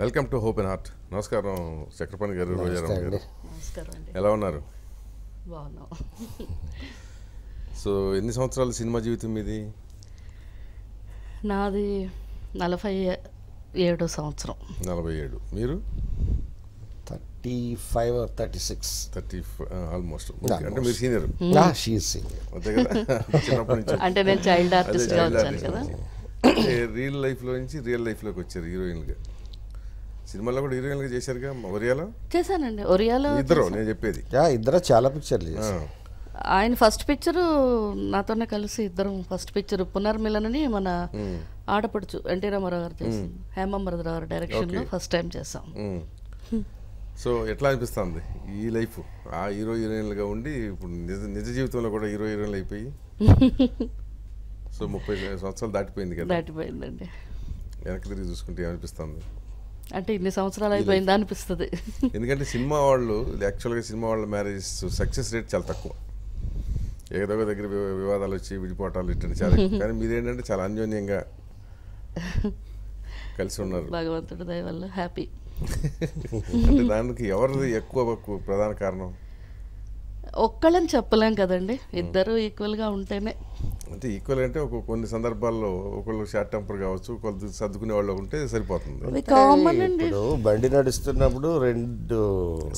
Welcome to hope and heart నమస్కారం చక్రపాణి గారు గారు ఎలా ఉన్నారు సో ఎన్ని సంవత్సరాలు సినిమా జీవితం మీది నాది నలభై ఏడో సంవత్సరం నలభై ఏడు మీరు thirty five thirty six thirty almost అంటే మీరు సీనియర్ అంతే కదా అంటే నేను చైల్డ్ ఆర్టిస్ట్ లైఫ్లో నుంచి రియల్ లైఫ్లోకి వచ్చారు హీరోయిన్గా సినిమాలో కూడా హీరోయిన్గా చేశారుగా ఒరియాలో చేశానండి ఒరియాలో ఇద్దరు నేను చెప్పేది ఇద్దరు చాలా పిక్చర్లు ఆయన ఫస్ట్ పిక్చర్ నాతోనే కలిసి ఇద్దరం ఫస్ట్ పిక్చర్ పునర్మిలనని మన ఆడపడుచు ఎన్టీ రామారావు గారు హేమం హేమంబరదరావు గారు డైరెక్షన్లో ఫస్ట్ టైం చేసాం సో ఎట్లా అనిపిస్తుంది ఈ లైఫ్ ఆ హీరో హీరోయిన్లుగా ఉండి ఇప్పుడు నిజ నిజ జీవితంలో కూడా హీరో హీరోయిన్లు అయిపోయి సో ముప్పై సంవత్సరాలు దాటిపోయింది కదా దాటిపోయిందండి వెనక్కి తిరిగి చూసుకుంటే ఏమనిపిస్తుంది అంటే ఇన్ని సంవత్సరాలు అయిపోయిందా అనిపిస్తుంది ఎందుకంటే సినిమా వాళ్ళు యాక్చువల్గా సినిమా వాళ్ళ మ్యారేజ్ సక్సెస్ రేట్ చాలా తక్కువ ఏదో ఒక దగ్గర వివాదాలు వచ్చి విడిపోవటాలు ఇట్టండి చాలా కానీ ఏంటంటే చాలా అన్యోన్యంగా కలిసి ఉన్నారు భగవంతుడు దయవల్ల హ్యాపీ దానికి ఎవరిది ఎక్కువ ప్రధాన కారణం ఒక్కళ్ళని చెప్పలేం కదండి ఇద్దరు ఈక్వల్గా ఉంటేనే అంటే ఈక్వల్ అంటే ఒక కొన్ని సందర్భాల్లో ఒకళ్ళు షార్ట్ టెంపర్ కావచ్చు ఒకళ్ళు సర్దుకునే వాళ్ళు ఉంటే సరిపోతుంది బండి నడుస్తున్నప్పుడు రెండు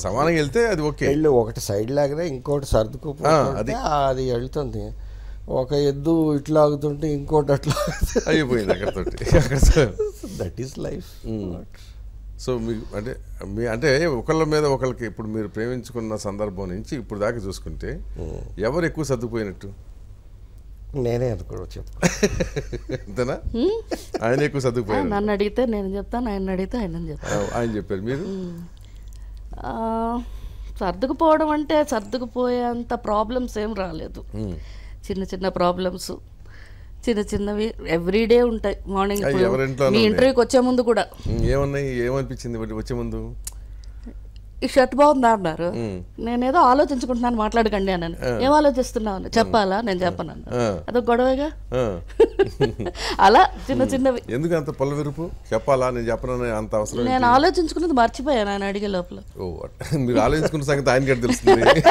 సమానంగా వెళ్తే అది ఓకే ఒకటి సైడ్ లాగినా ఇంకోటి సర్దుకు అది అది వెళ్తుంది ఒక ఎద్దు ఇట్లా ఆగుతుంటే ఇంకోటి అట్లా అయిపోయింది అక్కడ దట్ ఈస్ లైఫ్ సో మీ అంటే మీ అంటే ఒకళ్ళ మీద ఒకళ్ళకి ఇప్పుడు మీరు ప్రేమించుకున్న సందర్భం నుంచి ఇప్పుడు దాకా చూసుకుంటే ఎవరు ఎక్కువ సర్దుకుపోయినట్టు నేనే అనుకో చెప్తా ఆయన ఎక్కువ సర్దుకుపోయాను నన్ను అడిగితే నేను చెప్తాను ఆయన అడిగితే ఆయన చెప్తాను ఆయన చెప్పారు మీరు సర్దుకుపోవడం అంటే సర్దుకుపోయేంత ప్రాబ్లమ్స్ ఏం రాలేదు చిన్న చిన్న ప్రాబ్లమ్స్ చిన్న చిన్నవి ఎవ్రీడే ఉంటాయి మార్నింగ్ మీ ఇంటర్వ్యూకి వచ్చే ముందు కూడా ఏమన్నాయి ఏమనిపించింది వచ్చే ముందు ఈ షర్ట్ బాగుందా అన్నారు నేనేదో ఆలోచించుకుంటున్నాను మాట్లాడకండి అని ఏం ఆలోచిస్తున్నావు చెప్పాలా నేను చెప్పను అదొక గొడవగా అలా చిన్న చిన్నవి ఎందుకు అంత పొలవిరుపు చెప్పాలా నేను చెప్పను అంత అవసరం నేను ఆలోచించుకున్నది మర్చిపోయాను ఆయన అడిగే లోపల మీరు ఆలోచించుకున్న సంగతి ఆయన తెలుస్తుంది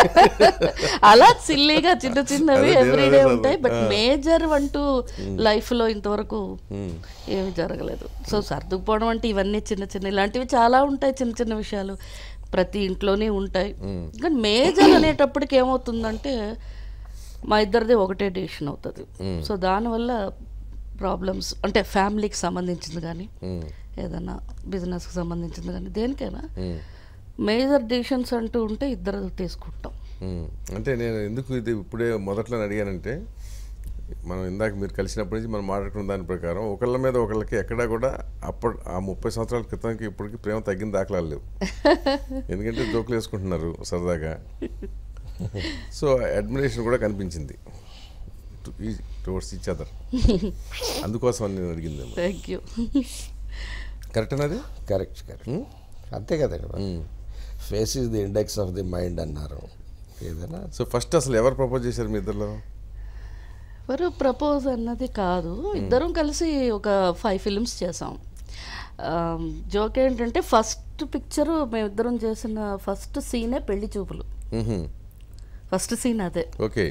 అలా సిల్లీగా చిన్న చిన్నవి ఎవ్రీడే ఉంటాయి బట్ మేజర్ అంటూ లైఫ్ లో ఇంతవరకు ఏమి జరగలేదు సో సర్దుకుపోవడం అంటే ఇవన్నీ చిన్న చిన్న ఇలాంటివి చాలా ఉంటాయి చిన్న చిన్న విషయాలు ప్రతి ఇంట్లోనే ఉంటాయి కానీ మేజర్ అనేటప్పటికి ఏమవుతుందంటే మా ఇద్దరిదే ఒకటే డిసిషన్ అవుతుంది సో దానివల్ల ప్రాబ్లమ్స్ అంటే ఫ్యామిలీకి సంబంధించింది కానీ ఏదైనా బిజినెస్కి సంబంధించింది కానీ దేనికైనా మేజర్ డిసిషన్స్ అంటూ ఉంటే ఇద్దరు తీసుకుంటాం అంటే నేను ఎందుకు ఇది ఇప్పుడే మొదట్లో అడిగానంటే మనం ఇందాక మీరు కలిసినప్పటి నుంచి మనం మాట్లాడుకున్న దాని ప్రకారం ఒకళ్ళ మీద ఒకళ్ళకి ఎక్కడా కూడా అప్పటి ఆ ముప్పై సంవత్సరాల క్రితంకి ఇప్పటికి ప్రేమ తగ్గిన దాఖలాలు లేవు ఎందుకంటే జోకులు వేసుకుంటున్నారు సరదాగా సో అడ్మినేషన్ కూడా కనిపించింది టువర్డ్స్ ఈచ్ అదర్ అందుకోసం నేను అడిగింది థ్యాంక్ యూ కరెక్ట్ అది కరెక్ట్ కరెక్ట్ hmm? అంతే కదా face is hmm. The index of the mind అన్నారు ఏదైనా సో ఫస్ట్ అసలు ఎవరు ప్రపోజ్ చేశారు మీ ఇద్దరు ఎవరు ప్రపోజ్ అన్నది కాదు hmm. ఇద్దరం కలిసి ఒక ఫైవ్ ఫిలిమ్స్ చేసాం జోక్ ఏంటంటే ఫస్ట్ పిక్చర్ మేమిద్దరం చేసిన ఫస్ట్ సీనే పెళ్లి చూపులు ఫస్ట్ సీన్ అదే ఓకే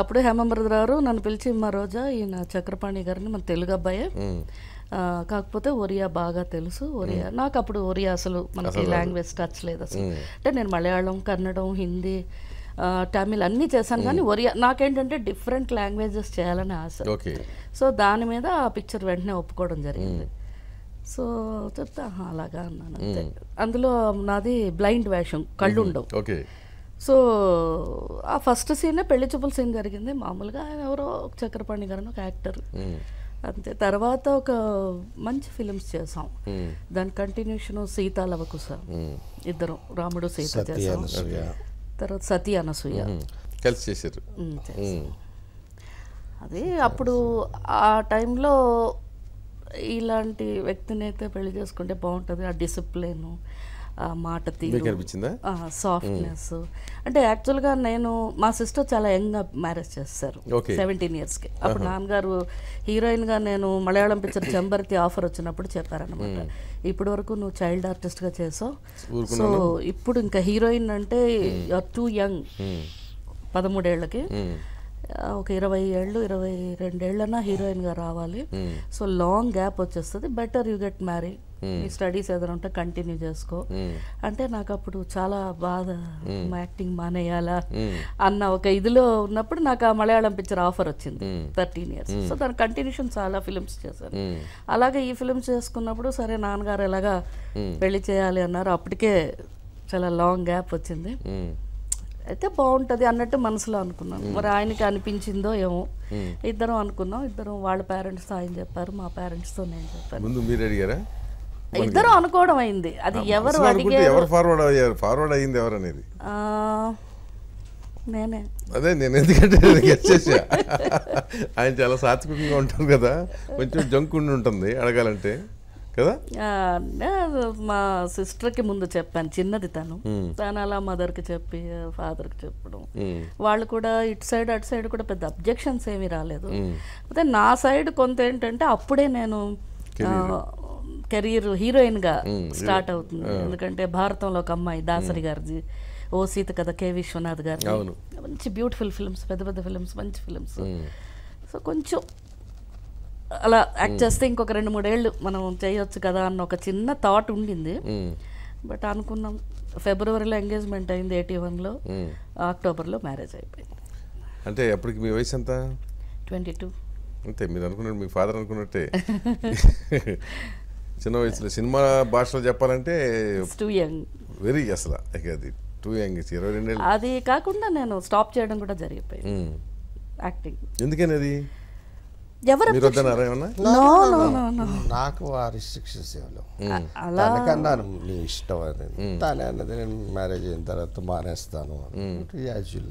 అప్పుడు హేమంబ్రద్ గారు నన్ను పిలిచి మా రోజా ఈయన చక్రపాణి గారిని మన తెలుగు అబ్బాయే hmm. కాకపోతే ఒరియా బాగా తెలుసు ఒరియా hmm. నాకు అప్పుడు ఒరియా అసలు మనకి లాంగ్వేజ్ టచ్ లేదు అసలు అంటే నేను మలయాళం కన్నడం హిందీ తమిళ్ అన్ని చేశాను కానీ ఒరియా నాకేంటంటే డిఫరెంట్ లాంగ్వేజెస్ చేయాలని ఆశ సో దాని మీద ఆ పిక్చర్ వెంటనే ఒప్పుకోవడం జరిగింది సో చెప్తా అలాగా అన్నాను అందులో నాది బ్లైండ్ వేషం కళ్ళు ఉండవు సో ఆ ఫస్ట్ సీనే పెళ్లి చూపుల సీన్ జరిగింది మామూలుగా ఆయన ఎవరో ఒక చక్రపాణి గారు ఒక యాక్టర్ అంతే తర్వాత ఒక మంచి ఫిలిమ్స్ చేసాం దాని కంటిన్యూషన్ సీతాలవకు సార్ ఇద్దరం రాముడు సీత చేసాం తర్వాత సతీ అనసూయ కలిసి చేశారు అదే అప్పుడు ఆ టైంలో ఇలాంటి వ్యక్తిని అయితే పెళ్లి చేసుకుంటే బాగుంటుంది ఆ డిసిప్లిన్ మాట తీరు సాఫ్ట్నెస్ అంటే యాక్చువల్గా నేను మా సిస్టర్ చాలా యంగ్గా మ్యారేజ్ చేస్తారు సెవెంటీన్ ఇయర్స్కి అప్పుడు నాన్నగారు హీరోయిన్గా నేను మలయాళం పిక్చర్ చెంబర్తి ఆఫర్ వచ్చినప్పుడు చెప్పారనమాట ఇప్పటి వరకు నువ్వు చైల్డ్ ఆర్టిస్ట్గా చేసావు సో ఇప్పుడు ఇంకా హీరోయిన్ అంటే ఆర్ టూ యంగ్ పదమూడేళ్ళకి ఒక ఇరవై ఏళ్ళు ఇరవై రెండేళ్ళన్నా హీరోయిన్గా రావాలి సో లాంగ్ గ్యాప్ వచ్చేస్తుంది బెటర్ యూ గెట్ మ్యారీ నీ hmm. స్టడీస్ ఏదైనా ఉంటే కంటిన్యూ చేసుకో hmm. అంటే నాకు అప్పుడు చాలా బాధ hmm. యాక్టింగ్ మానేయాలా అన్న ఒక ఇదిలో ఉన్నప్పుడు నాకు ఆ మలయాళం పిక్చర్ ఆఫర్ వచ్చింది థర్టీన్ ఇయర్స్ సో దాని కంటిన్యూషన్ చాలా ఫిలిమ్స్ చేశాను అలాగే ఈ ఫిలిమ్స్ చేసుకున్నప్పుడు సరే నాన్నగారు ఎలాగా పెళ్లి చేయాలి అన్నారు అప్పటికే చాలా లాంగ్ గ్యాప్ వచ్చింది అయితే బాగుంటుంది అన్నట్టు మనసులో అనుకున్నాను మరి ఆయనకి అనిపించిందో ఏమో ఇద్దరం అనుకున్నాం ఇద్దరం వాళ్ళ తో ఆయన చెప్పారు మా పేరెంట్స్ తో నేను చెప్పాను ముందు మీరు అడిగారా ఇద్దరు అనుకోవడం అయింది అది ఎవరు ఎవరు ఫార్వర్డ్ అయ్యారు ఫార్వర్డ్ అయ్యింది ఎవరు అనేది నేనే అదే నేను ఎందుకంటే చేసా ఆయన చాలా సాత్వికంగా ఉంటారు కదా కొంచెం జంక్ ఉండి ఉంటుంది అడగాలంటే మా సిస్టర్కి ముందు చెప్పాను చిన్నది తను తను అలా మదర్కి చెప్పి ఫాదర్కి చెప్పడం వాళ్ళు కూడా ఇటు సైడ్ అటు సైడ్ కూడా పెద్ద అబ్జెక్షన్స్ ఏమీ రాలేదు అయితే నా సైడ్ కొంత ఏంటంటే అప్పుడే నేను కెరీర్ హీరోయిన్గా స్టార్ట్ అవుతుంది ఎందుకంటే భారతంలో ఒక అమ్మాయి దాసరి గారి ఓ సీత కథ కె విశ్వనాథ్ గారి మంచి బ్యూటిఫుల్ ఫిల్మ్స్ పెద్ద పెద్ద ఫిల్మ్స్ మంచి ఫిల్మ్స్ సో కొంచెం అలా యాక్ట్ చేస్తే ఇంకొక రెండు మూడేళ్ళు మనం చేయొచ్చు కదా అన్న ఒక చిన్న థాట్ ఉండింది బట్ అనుకున్నాం ఫిబ్రవరిలో ఎంగేజ్మెంట్ అయింది ఎయిటీ వన్లో అక్టోబర్లో మ్యారేజ్ అయిపోయింది అంటే అప్పటికి మీ వయసు ఎంత ట్వంటీ టూ అంతే మీరు అనుకున్నట్టు మీ ఫాదర్ అనుకున్నట్టే చిన్న వయసులో సినిమా భాషలో చెప్పాలంటే టూ యంగ్ వెరీ అసలు అది టూ యంగ్ ఇరవై రెండు అది కాకుండా నేను స్టాప్ చేయడం కూడా జరిగిపోయింది యాక్టింగ్ hmm. ఎందుకని అది ఎవరు నాకు ఆ రిస్ట్రిక్షన్స్ hmm. తనకన్నాను నీ ఇష్టం అనేది hmm. తనే అన్నది నేను మ్యారేజ్ అయిన తర్వాత మానేస్తాను యాజ్ యూ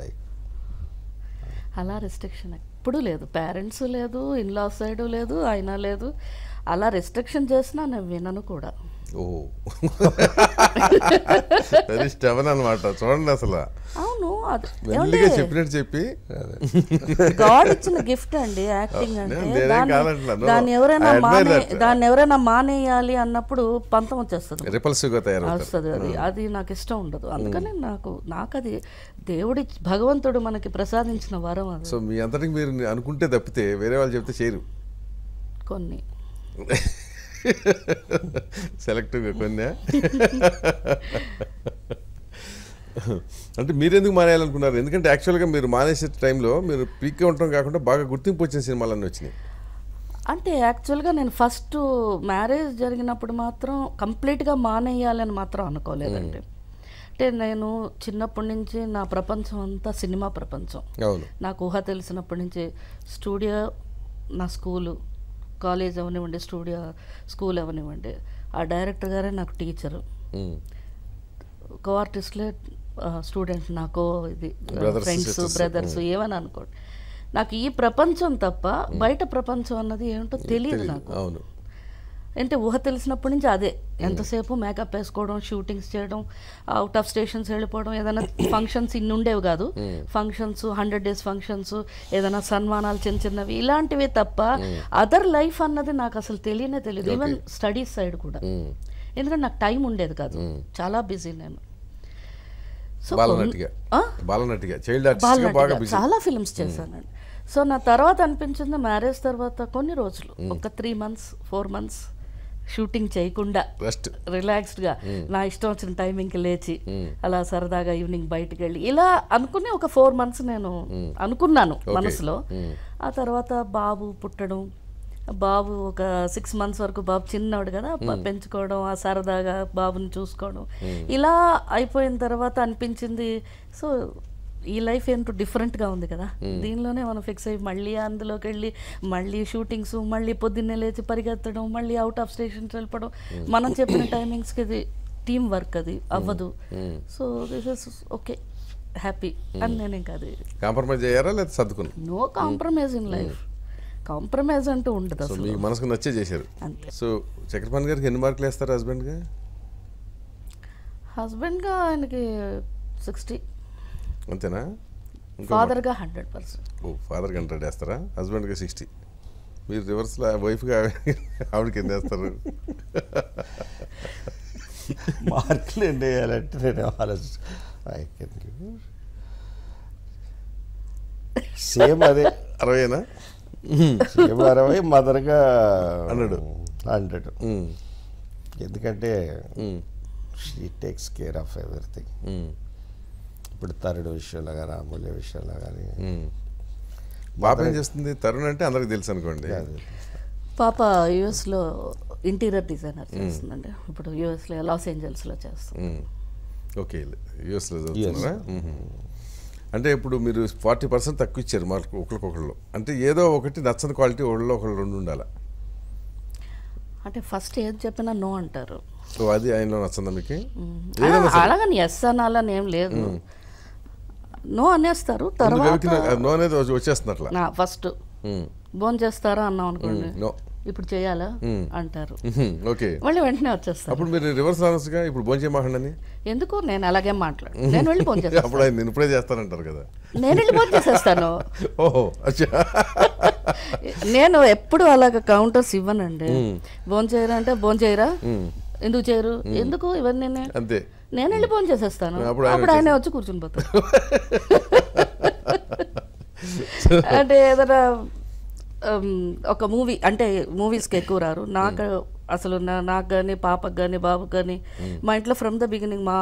అలా రిస్ట్రిక్షన్ ఎప్పుడు లేదు పేరెంట్స్ లేదు ఇన్లా సైడ్ లేదు అయినా లేదు అలా రెస్ట్రిక్షన్ చేసినా నేను వినను కూడా ఓ వెరీ అనమాట చూడండి అసలు అవును మెల్లిగా చెప్పినట్టు చెప్పి గాడ్ ఇచ్చిన గిఫ్ట్ అండి యాక్టింగ్ అంటే దాన్ని ఎవరైనా మానే దాన్ని ఎవరైనా మానేయాలి అన్నప్పుడు పంతం వచ్చేస్తుంది రిపల్స్ గా వస్తుంది అది అది నాకు ఇష్టం ఉండదు అందుకని నాకు నాకు అది దేవుడి భగవంతుడు మనకి ప్రసాదించిన వరం అది సో మీ అందరికి మీరు అనుకుంటే తప్పితే వేరే వాళ్ళు చెప్తే చేరు కొన్ని సెలెక్టివ్గా కొన్ని అంటే మీరు ఎందుకు మానేయాలనుకున్నారు ఎందుకంటే యాక్చువల్గా మీరు మానేసే టైంలో మీరు పీక్గా ఉండటం కాకుండా బాగా గుర్తింపు వచ్చిన సినిమాలన్నీ వచ్చినాయి అంటే యాక్చువల్గా నేను ఫస్ట్ మ్యారేజ్ జరిగినప్పుడు మాత్రం కంప్లీట్గా మానేయాలని మాత్రం అనుకోలేదండి అంటే నేను చిన్నప్పటి నుంచి నా ప్రపంచం అంతా సినిమా ప్రపంచం నాకు ఊహ తెలిసినప్పటి నుంచి స్టూడియో నా స్కూలు కాలేజ్ అవనివ్వండి స్టూడియో స్కూల్ అవనివ్వండి ఆ డైరెక్టర్ గారే నాకు టీచరు కో ఆర్టిస్ట్లే స్టూడెంట్ నాకో ఇది ఫ్రెండ్స్ బ్రదర్స్ ఏమని అనుకోండి నాకు ఈ ప్రపంచం తప్ప బయట ప్రపంచం అన్నది ఏమిటో తెలియదు నాకు అంటే ఊహ తెలిసినప్పటి నుంచి అదే ఎంతసేపు మేకప్ వేసుకోవడం షూటింగ్స్ చేయడం అవుట్ ఆఫ్ స్టేషన్స్ వెళ్ళిపోవడం ఏదైనా ఫంక్షన్స్ ఇన్ని ఉండేవి కాదు ఫంక్షన్స్ హండ్రెడ్ డేస్ ఫంక్షన్స్ ఏదైనా సన్మానాలు చిన్న చిన్నవి ఇలాంటివి తప్ప అదర్ లైఫ్ అన్నది నాకు అసలు తెలియనే తెలియదు ఈవెన్ స్టడీస్ సైడ్ కూడా ఎందుకంటే నాకు టైం ఉండేది కాదు చాలా బిజీ నేను చాలా ఫిల్మ్స్ చేశానండి సో నా తర్వాత అనిపించింది మ్యారేజ్ తర్వాత కొన్ని రోజులు ఒక three months four months shooting చేయకుండా రిలాక్స్డ్గా hmm. నా ఇష్టం వచ్చిన టైమింగ్కి లేచి hmm. అలా సరదాగా ఈవినింగ్ బయటకు వెళ్ళి ఇలా అనుకుని ఒక ఫోర్ మంత్స్ నేను hmm. అనుకున్నాను మనసులో ఆ తర్వాత బాబు పుట్టడం బాబు ఒక సిక్స్ మంత్స్ వరకు బాబు చిన్నవాడు కదా పెంచుకోవడం ఆ సరదాగా బాబుని చూసుకోవడం ఇలా అయిపోయిన తర్వాత అనిపించింది సో ఈ లైఫ్ ఏంటో డిఫరెంట్గా ఉంది కదా hmm. దీనిలోనే మనం ఫిక్స్ అయ్యి మళ్ళీ అందులోకి వెళ్ళి మళ్ళీ షూటింగ్స్ మళ్ళీ పొద్దున్నే లేచి పరిగెత్తడం మళ్ళీ అవుట్ ఆఫ్ స్టేషన్ వెళ్ళిపోవడం hmm. మనం చెప్పిన టైమింగ్స్కి ఇది టీమ్ వర్క్ అది hmm. అవ్వదు so this is okay happy అని నేను ఇంకా అది కాంప్రమైజ్ అయ్యారా లేదా సర్దుకుని no compromise in life compromise అంటూ ఉండదు అసలు మీకు మనసుకు నచ్చే చేశారు అంతే సో చక్రపాణి గారికి ఎన్ని మార్కులు వేస్తారు హస్బెండ్గా హస్బెండ్గా ఆయనకి సిక్స్టీ అంతేనా గా హండ్రెడ్ పర్సెంట్ ఓ గా హండ్రెడ్ వేస్తారా గా సిక్స్టీ మీరు రివర్స్లో వైఫ్గా ఆవిడకి ఎంత వేస్తారు మార్కులు ఎన్ని వేయాలంటే నేను ఆలోచించు సేమ్ అదే అరవైనా సేమ్ అరవై గా హండ్రెడ్ హండ్రెడ్ ఎందుకంటే she takes care of everything ఇప్పుడు తరుడు విషయంలో కానీ అమూల్య విషయంలో కానీ పాప ఏం చేస్తుంది తరుణ్ అంటే అందరికి తెలుసు అనుకోండి పాప యుఎస్లో ఇంటీరియర్ డిజైనర్ చేస్తుందండి ఇప్పుడు యుఎస్లో లాస్ ఏంజల్స్లో చేస్తుంది ఓకే యుఎస్లో చదువుతున్నారా అంటే ఇప్పుడు మీరు ఫార్టీ పర్సెంట్ తక్కువ ఇచ్చారు మాకు ఒకరికొకళ్ళు అంటే ఏదో ఒకటి నచ్చని క్వాలిటీ ఒకళ్ళు ఒకళ్ళు రెండు ఉండాలి అంటే ఫస్ట్ ఏది చెప్పినా నో అంటారు సో అది ఆయనలో నచ్చందా మీకు అలాగని ఎస్ అనాలని ఏం లేదు నో అనేస్తారు తర్వాత ఫస్ట్ భోన్ చేస్తారా అన్నాం అనుకోండి ఇప్పుడు చేయాలా అంటారు ఓకే మళ్ళీ వెంటనే వచ్చేస్తాను అప్పుడు మీరు రివర్స్ ఆనర్స్ గా ఇప్పుడు భోజనం చేయమాకండి ఎందుకు నేను అలాగే మాట్లాడు నేను వెళ్ళి భోజనం చేస్తాను అప్పుడు నేను ఇప్పుడే చేస్తానంటారు కదా నేను వెళ్ళి భోజనం చేసేస్తాను ఓహో అచ్చా నేను ఎప్పుడు అలాగ కౌంటర్స్ ఇవ్వనండి భోజనం చేయరా అంటే భోజనం చేయరా ఎందుకు చేయరు ఎందుకు ఇవన్నీ అంతే నేను వెళ్ళి ఫోన్ చేసేస్తాను అప్పుడు ఆయన వచ్చి కూర్చుని పోతాను అంటే ఏదైనా ఒక మూవీ అంటే మూవీస్కి ఎక్కువ రారు నాకు అసలు నాకు కానీ పాపకు కానీ బాబు కానీ మా ఇంట్లో ఫ్రమ్ ద బిగినింగ్ మా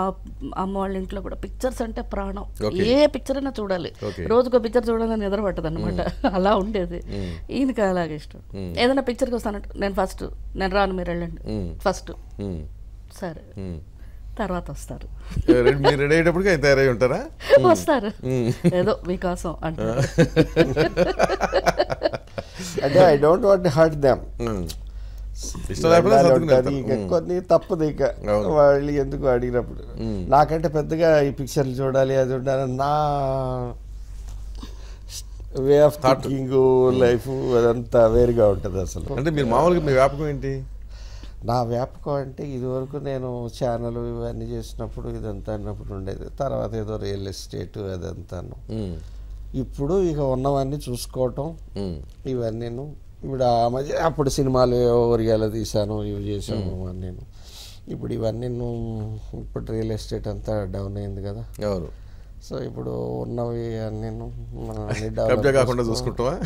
అమ్మ వాళ్ళ ఇంట్లో కూడా పిక్చర్స్ అంటే ప్రాణం ఏ పిక్చర్ అయినా చూడాలి రోజుకో పిక్చర్ చూడాలని నిద్ర పట్టదు అనమాట అలా ఉండేది ఈయనకి అలాగే ఇష్టం ఏదైనా పిక్చర్కి వస్తానంటే నేను ఫస్ట్ నేను రాను మీరు వెళ్ళండి ఫస్ట్ సరే తర్వాత వస్తారు మీరు రెడీ అయ్యేటప్పటికి తయారై ఉంటారా వస్తారు ఏదో మీకోసం అంటే I don't want hurt them కొన్ని తప్పదు ఇక వాళ్ళు ఎందుకు అడిగినప్పుడు నాకంటే పెద్దగా ఈ పిక్చర్లు చూడాలి అది ఉండాలి నా వే ఆఫ్ థింకింగ్ లైఫ్ అదంతా వేరుగా ఉంటుంది అసలు అంటే మీరు మామూలుగా మీ వ్యాపకం ఏంటి నా వ్యాపకం అంటే ఇదివరకు నేను ఛానల్ ఇవన్నీ చేసినప్పుడు ఇదంతా అన్నప్పుడు ఉండేది తర్వాత ఏదో రియల్ ఎస్టేట్ అదంతాను ఇప్పుడు ఇక ఉన్నవన్నీ చూసుకోవటం ఇవన్నీ ఇప్పుడు ఆ మధ్య అప్పుడు సినిమాలు ఒరియాలో తీశాను ఇవి చేశాను నేను ఇప్పుడు ఇవన్నీ నువ్వు ఇప్పుడు రియల్ ఎస్టేట్ అంతా డౌన్ అయింది కదా ఎవరు సో ఇప్పుడు ఉన్నవి అన్ని కబ్జా కాకుండా చూసుకుంటావా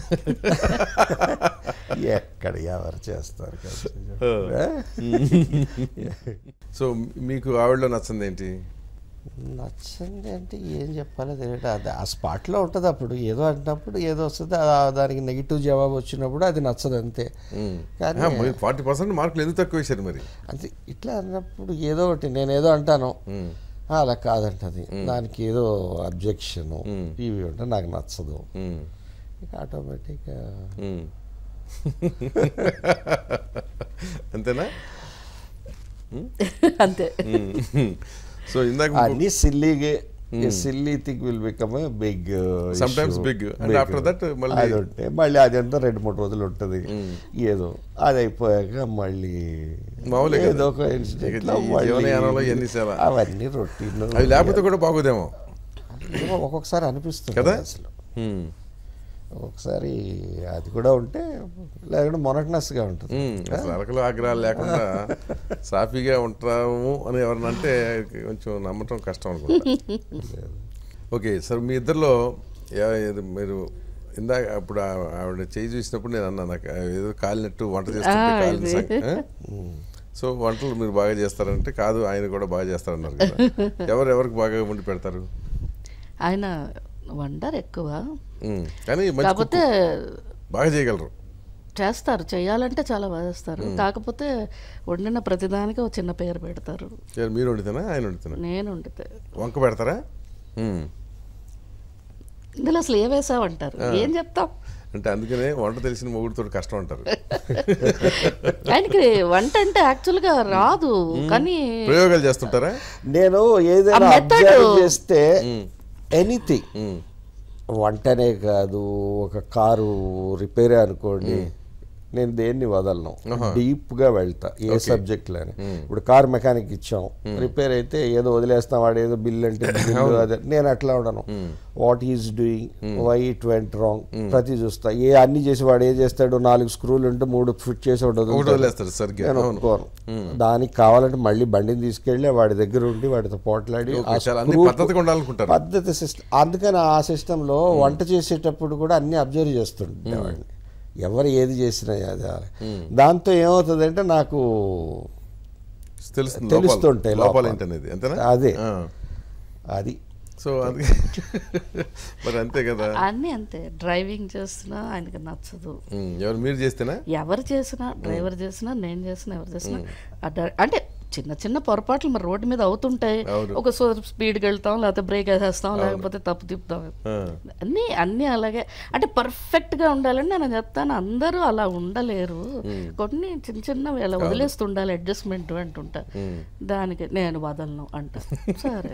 ఎక్కడ ఎవరు చేస్తారు సో మీకు ఆవిడలో నచ్చింది ఏంటి నచ్చింది అంటే ఏం చెప్పాలో తెలియదు అది ఆ స్పాట్లో ఉంటుంది అప్పుడు ఏదో అంటున్నప్పుడు ఏదో వస్తుంది దానికి నెగిటివ్ జవాబు వచ్చినప్పుడు అది నచ్చదు అంతే కానీ ఫార్టీ పర్సెంట్ మార్కులు ఎందుకు తక్కువ వేశారు మరి అంటే ఇట్లా అన్నప్పుడు ఏదో ఒకటి నేను ఏదో అంటాను అలా కాదంటది దానికి ఏదో అబ్జెక్షను ఇవి ఉంటే నాకు నచ్చదు ఇక ఆటోమేటిక్గా అంతేనా అంతే సో ఇందాక అన్ని సిల్లీగే silly will big big after that మళ్ళీ అది అదంతా రెండు మూడు రోజులు ఏదో అది అయిపోయాక మళ్ళీ ఏదో ఒక అవన్నీ రొటీన్ లేకపోతే కూడా బాగుదేమో ఒక్కొక్కసారి అనిపిస్తుంది కదా అసలు ఒకసారి అది కూడా ఉంటే లేకుండా మొనటనస్గా ఉంటుంది అసలు ఆగ్రహాలు లేకుండా సాఫీగా ఉంటాము అని ఎవరినంటే అంటే కొంచెం నమ్మటం కష్టం అనుకుంటా ఓకే సార్ మీ ఇద్దరిలో మీరు ఇందాక అప్పుడు ఆవిడ చేయి చూసినప్పుడు నేను అన్నా నాకు ఏదో కాలినట్టు వంట చేస్తుంది సో వంటలు మీరు బాగా చేస్తారంటే కాదు ఆయన కూడా బాగా చేస్తారన్నారు ఎవరు ఎవరికి బాగా వండి పెడతారు ఆయన వండర్ ఎక్కువ కాకపోతే బాగా చేయగలరు చేస్తారు చేయాలంటే చాలా చేస్తారు కాకపోతే వండిన ప్రతిదానికి ఒక చిన్న పేరు పెడతారు మీరు వండితేనా ఆయన వండితేనా నేను వండితే వంక పెడతారా ఇందులో అసలు ఏ వేసావంటారు ఏం చెప్తాం అంటే అందుకనే వంట తెలిసిన మొగుడుతో కష్టం అంటారు ఆయనకి వంట అంటే యాక్చువల్గా రాదు కానీ ప్రయోగాలు చేస్తుంటారా నేను ఏదైనా చేస్తే ఎనీథింగ్ వంటనే కాదు ఒక కారు రిపేరే అనుకోండి నేను దేన్ని వదలను గా వెళ్తా ఏ అని ఇప్పుడు కార్ మెకానిక్ ఇచ్చాం రిపేర్ అయితే ఏదో వదిలేస్తాం వాడు ఏదో బిల్ అంటే అదే నేను అట్లా ఉండను what is doing why it went wrong ప్రతి చూస్తా ఏ అన్ని చేసి వాడు ఏ చేస్తాడు నాలుగు స్క్రూలు ఉంటే మూడు ఫిట్ చేసి ఉండదు సరిగ్గా దానికి కావాలంటే మళ్ళీ బండిని తీసుకెళ్ళి వాడి దగ్గర ఉండి వాడితో పోట్లాడి పద్ధతి సిస్టమ్ అందుకని ఆ సిస్టంలో వంట చేసేటప్పుడు కూడా అన్ని అబ్జర్వ్ చేస్తుండే వాడిని ఎవరు ఏది చేసినా దాంతో ఏమవుతుందంటే నాకు తెలుస్తుంటాయి లోపల అదే అది సో మరి అంతే కదా అన్ని అంతే డ్రైవింగ్ చేస్తున్నా ఆయనకి నచ్చదు ఎవరు మీరు చేస్తున్నా ఎవరు చేసినా డ్రైవర్ చేసినా నేను చేసినా ఎవరు చేసినా అంటే చిన్న చిన్న పొరపాట్లు మరి రోడ్డు మీద అవుతుంటాయి ఒక స్పీడ్కి వెళ్తాం లేకపోతే బ్రేక్ వేసేస్తాం లేకపోతే తప్పు తిప్పుతాం అన్నీ అన్నీ అలాగే అంటే పర్ఫెక్ట్గా ఉండాలని నేను చెప్తాను అందరూ అలా ఉండలేరు కొన్ని చిన్న చిన్నవి అలా వదిలేస్తుండాలి అడ్జస్ట్మెంట్ అంటుంటా దానికి నేను వదలను అంట సరే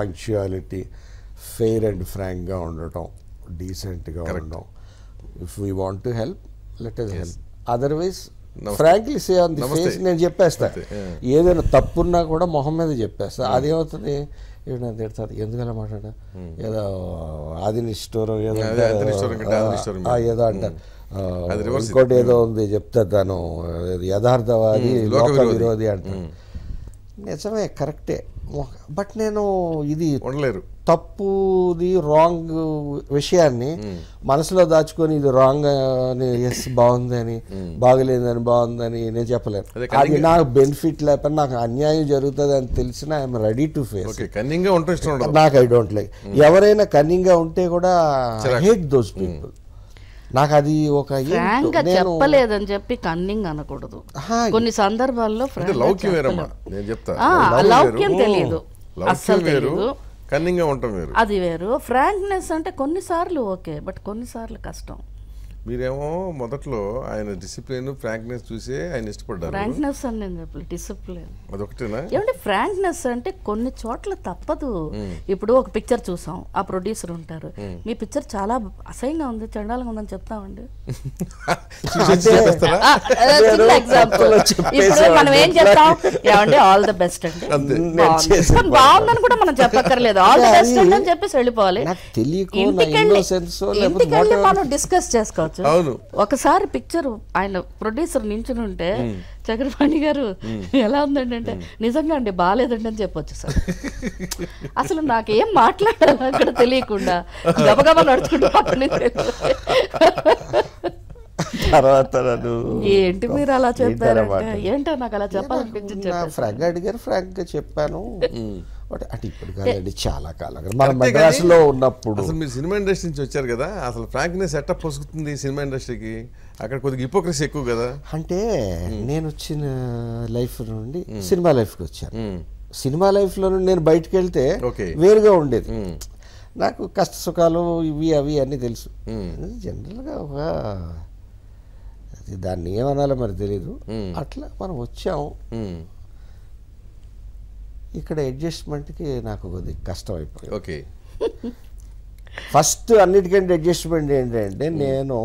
పంక్చువాలిటీ ఫెయిర్ అండ్ ఫ్రాంక్గా ఉండటం డీసెంట్గా ఉండటం if we want to help let us help otherwise frankly say on the face నేను చెప్పేస్తా ఏదైనా తప్పున్నా కూడా మొహం మీద చెప్పేస్తా అదేమవుతుంది ఏమైనా తిడతారు ఎందుకలా మాట్లాడ ఏదో ఆదిని స్టోర్ ఏదో ఏదో అంటారు ఇంకోటి ఏదో ఉంది చెప్తారు తను యథార్థవాది లోక విరోధి అంటారు నిజమే కరెక్టే బట్ నేను ఇది ఉండలేరు తప్పుది రాంగ్ విషయాన్ని మనసులో దాచుకొని ఇది రాంగ్ అని ఎస్ బాగుందని బాగలేదని బాగుందని నేను చెప్పలేను అది నాకు బెనిఫిట్ లేకపోతే నాకు అన్యాయం జరుగుతుంది అని తెలిసిన ఐఎమ్ రెడీ టు ఫేస్ నాకు ఐ డోంట్ లైక్ ఎవరైనా కన్నింగ్గా ఉంటే కూడా హేట్ దోస్ పీపుల్ నాకు అది ఒక చెప్పలేదని చెప్పి కన్నింగ్ అనకూడదు కొన్ని సందర్భాల్లో లౌక్యం తెలియదు అస్సలు తెలియదు కన్నింగ్గా ఉంటాం అది వేరు ఫ్రాంక్నెస్ అంటే కొన్నిసార్లు ఓకే బట్ కొన్నిసార్లు కష్టం మీరేమో మొదట్లో ఆయన డిసిప్లిన్ ఫ్రాంక్నెస్ చూసి ఆయన ఇష్టపడ్డారు ఫ్రాంక్నెస్ అని నేను చెప్పలేదు డిసిప్లిన్ అదొకటేనా ఏమంటే ఫ్రాంక్నెస్ అంటే కొన్ని చోట్ల తప్పదు ఇప్పుడు ఒక పిక్చర్ చూసాం ఆ ప్రొడ్యూసర్ ఉంటారు మీ పిక్చర్ చాలా అసహ్యంగా ఉంది చండాలంగా ఉందని చెప్తామండి ఎగ్జాంపుల్ ఇప్పుడు మనం ఏం చెప్తాం ఏమంటే ఆల్ ద బెస్ట్ అండి బాగుందని కూడా మనం చెప్పక్కర్లేదు ఆల్ ద బెస్ట్ అని చెప్పేసి వెళ్ళిపోవాలి ఇంటికి మనం డిస్కస్ చేసుకోవచ్చు అవును ఒకసారి పిక్చర్ ఆయన ప్రొడ్యూసర్ నించుని ఉంటే చక్రపాణి గారు ఎలా ఉందండి అంటే నిజంగా అండి బాగాలేదండి అని చెప్పొచ్చు సార్ అసలు నాకేం మాట్లాడాలి అక్కడ తెలియకుండా గబగబా నడుచుకుంటూ తర్వాత ఏంటి మీరు అలా చెప్పారు ఏంటో నాకు అలా చెప్పాలనిపించింది ఫ్రాంక్ అడిగారు ఫ్రాంక్ గా చెప్పాను బట్ అంటే ఇప్పుడు కాదండి చాలా కాలంగా మన మద్రాసులో ఉన్నప్పుడు అసలు మీరు సినిమా ఇండస్ట్రీ నుంచి వచ్చారు కదా అసలు ఫ్రాంక్నెస్ ఎట్టా పొసుకుతుంది సినిమా ఇండస్ట్రీకి అక్కడ కొద్దిగా హిపోక్రసీ ఎక్కువ కదా అంటే నేను వచ్చిన లైఫ్ నుండి సినిమా లైఫ్కి వచ్చాను సినిమా లైఫ్లో నుండి నేను బయటకు వెళ్తే వేరుగా ఉండేది నాకు కష్ట సుఖాలు ఇవి అవి అన్నీ తెలుసు జనరల్గా ఒక దాన్ని ఏమనాలో మరి తెలీదు అట్లా మనం వచ్చాము ఇక్కడ అడ్జస్ట్మెంట్కి నాకు కొద్దిగా కష్టం అయిపోయింది ఓకే ఫస్ట్ అన్నిటికంటే అడ్జస్ట్మెంట్ ఏంటంటే నేను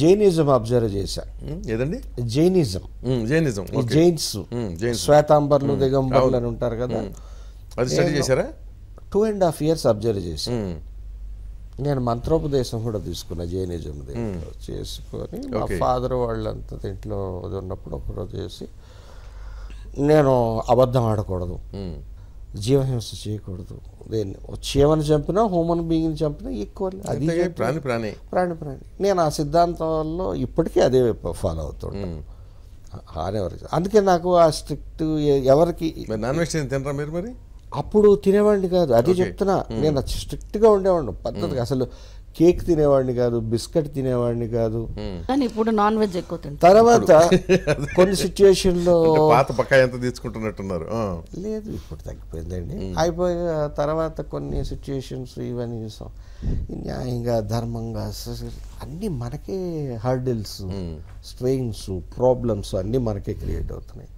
జైనిజం అబ్జర్వ్ చేశాను ఏదండి జైనిజం జైనిజం జైన్స్ శ్వేతాంబర్లు దిగంబర్లు అని ఉంటారు కదా అది స్టడీ చేశారా two and half years observe చేసి నేను మంత్రోపదేశం కూడా తీసుకున్నా జైనిజం చేసుకొని మా ఫాదర్ వాళ్ళంతా ఇంట్లో ఉన్నప్పుడు ఒకరోజు చేసి నేను అబద్ధం ఆడకూడదు జీవహింస చేయకూడదు దేన్ని చీమని చంపినా హ్యూమన్ బీయింగ్ని చంపినా ఎక్కువ అది ప్రాణి ప్రాణి ప్రాణి ప్రాణి నేను ఆ సిద్ధాంతంలో ఇప్పటికీ అదే ఫాలో అవుతుంటాను హానెవర్ అందుకే నాకు ఆ స్ట్రిక్ట్ ఎవరికి నాన్ వెజ్ తినరా మీరు మరి అప్పుడు తినేవాడిని కాదు అది చెప్తున్నా నేను స్ట్రిక్ట్గా ఉండేవాడిని పద్ధతికి అసలు కేక్ తినేవాడిని కాదు బిస్కెట్ తినేవాడిని కాదు కానీ ఇప్పుడు నాన్ వెజ్ ఎక్కువ తర్వాత కొన్ని సిచ్యువేషన్లో పాత పక్క ఎంత తీసుకుంటున్నట్టున్నారు లేదు ఇప్పుడు తగ్గిపోయిందండి అయిపోయిన తర్వాత కొన్ని సిచ్యుయేషన్స్ ఇవన్నీ చూసాం న్యాయంగా ధర్మంగా అన్ని మనకే హర్డిల్స్ స్ట్రెయిన్స్ ప్రాబ్లమ్స్ అన్నీ మనకే క్రియేట్ అవుతున్నాయి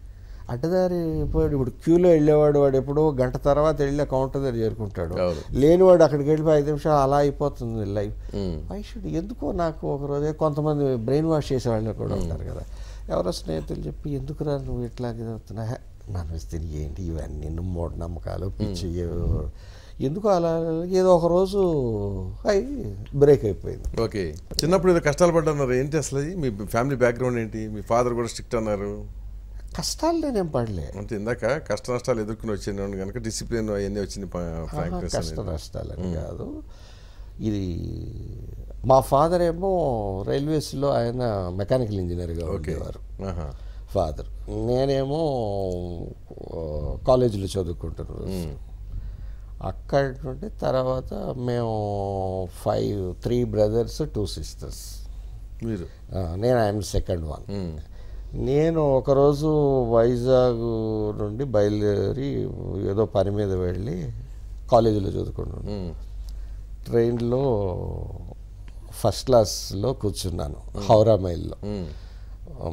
అడ్డదారి పోయాడు ఇప్పుడు క్యూలో వెళ్ళేవాడు వాడు ఎప్పుడు గంట తర్వాత వెళ్ళి కౌంటర్ దగ్గర చేరుకుంటాడు లేనివాడు అక్కడికి వెళ్ళి ఐదు నిమిషాలు అలా అయిపోతుంది లైఫ్ ఐ షుడ్ ఎందుకో నాకు ఒకరోజే కొంతమంది బ్రెయిన్ వాష్ చేసేవాళ్ళు కూడా ఉంటారు కదా ఎవరో స్నేహితులు చెప్పి ఎందుకురా నువ్వు ఇట్లా అవుతున్నా నాన్ వెజ్ ఏంటి ఇవన్నీ మూఢనమ్మకాలు పిచ్చి ఎందుకు అలా ఏదో ఒక రోజు అయి బ్రేక్ అయిపోయింది ఓకే చిన్నప్పుడు ఏదో కష్టాలు పడ్డారు ఏంటి అసలు మీ ఫ్యామిలీ బ్యాక్గ్రౌండ్ ఏంటి మీ ఫాదర్ కూడా స్ట్రిక్ట్ అన్నారు కష్టాలు నేను పడలే అంటే ఇందాక కష్ట నష్టాలు ఎదుర్కొని వచ్చిన కనుక డిసిప్లిన్ అవన్నీ వచ్చింది కష్ట అని కాదు ఇది మా ఫాదర్ ఏమో రైల్వేస్లో ఆయన మెకానికల్ ఇంజనీర్గా ఉండేవారు ఫాదర్ నేనేమో కాలేజీలో చదువుకుంటున్నాను అక్కడి నుండి తర్వాత మేము five three brothers two sisters మీరు నేను ఐఎమ్ సెకండ్ వన్ నేను ఒకరోజు వైజాగ్ నుండి బయలుదేరి ఏదో పని మీద వెళ్ళి కాలేజీలో చదువుకున్నాను ట్రైన్లో ఫస్ట్ క్లాస్లో కూర్చున్నాను హౌరా మైల్లో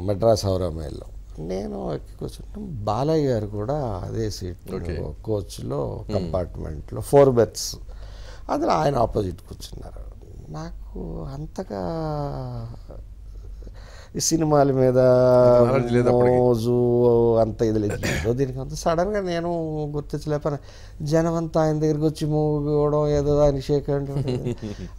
మెడ్రాస్ హౌరా మైల్లో నేను ఎక్కి కూర్చున్నాను బాలయ్య గారు కూడా అదే సీట్లో కోచ్లో కంపార్ట్మెంట్లో ఫోర్ బెర్త్స్ అందులో ఆయన ఆపోజిట్ కూర్చున్నారు నాకు అంతగా ఈ సినిమాల మీద రోజు అంత ఇది లేదు దీనికి అంత సడన్గా నేను గుర్తించలేకపోయినా జనం అంతా ఆయన దగ్గరికి వచ్చి మూగడం ఏదో ఆయన షేక్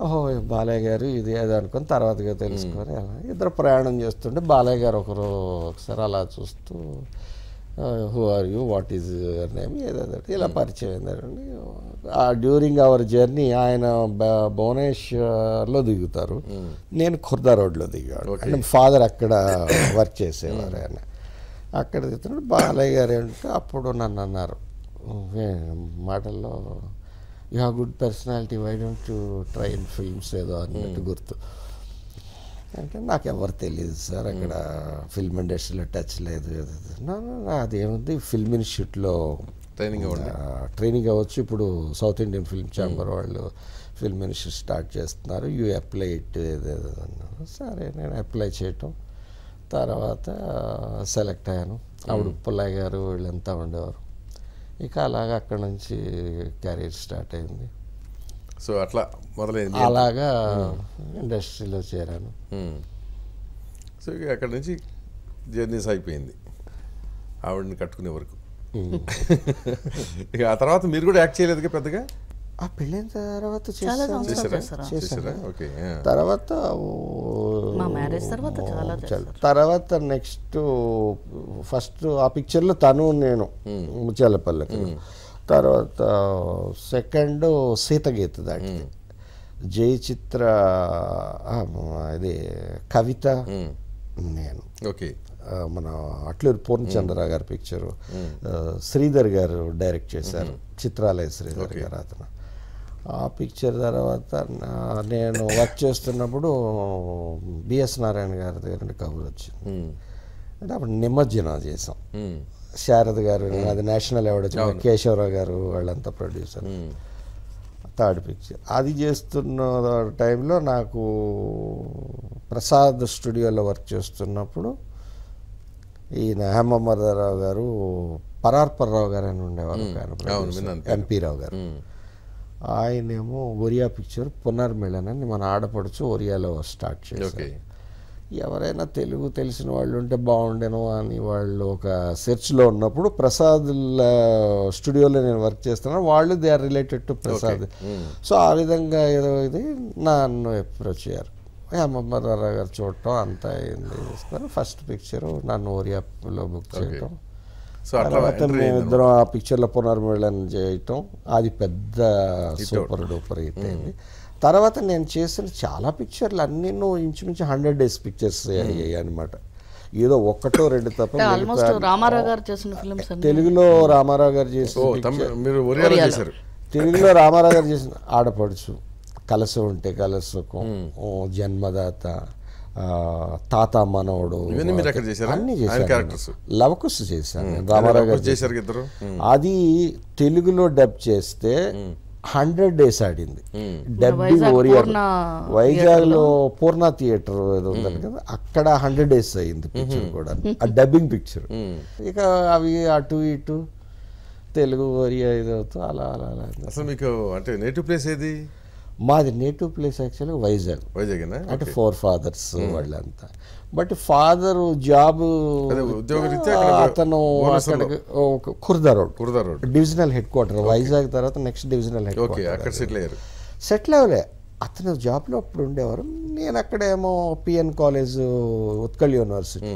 ఓహో బాలయ్య గారు ఇది ఏదో అనుకుని తర్వాతగా తెలుసుకొని అలా ఇద్దరు ప్రయాణం చేస్తుంటే బాలయ్య గారు ఒకరు ఒకసారి అలా చూస్తూ who are you what is your name ఏదైనా ఇలా hmm. పరిచయం ఏందండి ఆ డ్యూరింగ్ అవర్ జర్నీ ఆయన భువనేశ్వర్లో దిగుతారు hmm. నేను ఖుర్దా రోడ్లో దిగాడు అంటే ఫాదర్ అక్కడ వర్క్ చేసేవారు ఆయన అక్కడ దిగుతున్నాడు బాలయ్య గారు ఏంటంటే అప్పుడు నన్ను అన్నారు మాటల్లో you have good personality why don't try in films ఏదో అన్నట్టు hmm. గుర్తు అంటే నాకు ఎవరు తెలియదు సార్ అక్కడ ఫిల్మ్ ఇండస్ట్రీలో టచ్ లేదు అదేముంది ఫిల్మ్ ఇన్స్టిట్యూట్లో ట్రైనింగ్ ట్రైనింగ్ అవ్వచ్చు ఇప్పుడు సౌత్ ఇండియన్ ఫిల్మ్ ఛాంబర్ వాళ్ళు ఫిల్మ్ ఇన్స్టిట్యూట్ స్టార్ట్ చేస్తున్నారు యూ అప్లై ఇట్ అన్నారు సరే నేను అప్లై చేయటం తర్వాత సెలెక్ట్ అయ్యాను అప్పుడు పుల్లయ్య గారు వీళ్ళంతా ఉండేవారు ఇక అలాగ అక్కడ నుంచి క్యారియర్ స్టార్ట్ అయింది సో అట్లా మొదలైంది అలాగా ఇండస్ట్రీలో చేరాను సో అక్కడ నుంచి జర్నీస్ అయిపోయింది ఆవిడని కట్టుకునే వరకు ఇక ఆ తర్వాత మీరు కూడా యాక్ట్ చేయలేదు పెద్దగా ఆ పెళ్ళైన తర్వాత ఓకే తర్వాత తర్వాత నెక్స్ట్ ఫస్ట్ ఆ పిక్చర్లో తను నేను ముత్యాలపల్లికి తర్వాత సెకండ్ సీతగీత దాటింది జయచిత్ర ఇది కవిత నేను ఓకే మన అట్లూరు పూర్ణచంద్ర గారి పిక్చరు శ్రీధర్ గారు డైరెక్ట్ చేశారు చిత్రాలయ శ్రీధర్ గారు అతను ఆ పిక్చర్ తర్వాత నేను వర్క్ చేస్తున్నప్పుడు బిఎస్ నారాయణ గారి దగ్గర నుండి కబురు వచ్చింది అంటే అప్పుడు నిమజ్జనం చేసాం శారద్ గారు అది నేషనల్ అవార్డు కేశవరావు గారు వాళ్ళంతా ప్రొడ్యూసర్ థర్డ్ పిక్చర్ అది చేస్తున్న టైంలో నాకు ప్రసాద్ స్టూడియోలో వర్క్ చేస్తున్నప్పుడు ఈయన హేమమర్దారావు గారు పరార్పర్రావు గారు అని ఉండేవారు ఎంపీ రావు గారు ఆయనేమో ఒరియా పిక్చర్ పునర్మిళన్ అని మన ఆడపడుచు ఒరియాలో స్టార్ట్ చేశారు ఎవరైనా తెలుగు తెలిసిన వాళ్ళు ఉంటే బాగుండేను అని వాళ్ళు ఒక సెర్చ్లో ఉన్నప్పుడు ప్రసాద్ స్టూడియోలో నేను వర్క్ చేస్తున్నాను వాళ్ళు they are related to Prasad so ఆ విధంగా ఏదో ఇది నాన్ను అప్రోచ్ అయ్యారు అమ్మమ్మరారా గారు చూడటం అంతా ఏంది చేస్తున్నారు ఫస్ట్ పిక్చర్ నన్ను ఓరియాప్లో బుక్ చేయటం తర్వాత మేమిద్దరం ఆ పిక్చర్లో పునర్మిళనం చేయటం అది పెద్ద సూపర్ డూపర్ అయితే తర్వాత నేను చేసిన చాలా పిక్చర్లు అన్నీ ఇంచుమించు హండ్రెడ్ డేస్ పిక్చర్స్ అయ్యాయి అనమాట ఏదో ఒక్కటో రెండు తప్ప రామారావు గారు తెలుగులో hmm. రామారావు గారు చేసిన తెలుగులో రామారావు గారు చేసిన ఆడపడుచు కలస ఉంటే కలసకం hmm. జన్మదాత తాత మనవడు అన్ని లవ్ లవకుశ చేశాను hmm. రామారావు గారు చేశారు అది తెలుగులో డబ్ చేస్తే హండ్రెడ్ డేస్ ఆడింది డబ్బింగ్ ఓరియర్ వైజాగ్లో పూర్ణ థియేటర్ ఏదో ఉందండి కదా అక్కడ హండ్రెడ్ డేస్ అయింది పిక్చర్ కూడా ఆ డబ్బింగ్ పిక్చర్ ఇక అవి అటు ఇటు తెలుగు ఒరియా ఏదో అలా అలా అలా అసలు మీకు అంటే నేటివ్ ప్లేస్ ఏది మాది నేటివ్ ప్లేస్ యాక్చువల్గా వైజాగ్ వైజాగ్ అంటే ఫోర్ ఫాదర్స్ వాళ్ళంతా బట్ ఫాదర్ జాబ్ అతను Khurda road road divisional head quarter Vizag తర్వాత next divisional head quarter settle అవ్వలే అతను జాబ్లో అప్పుడు ఉండేవారు నేను అక్కడేమో పిఎన్ కాలేజ్ ఉత్కల్ యూనివర్సిటీ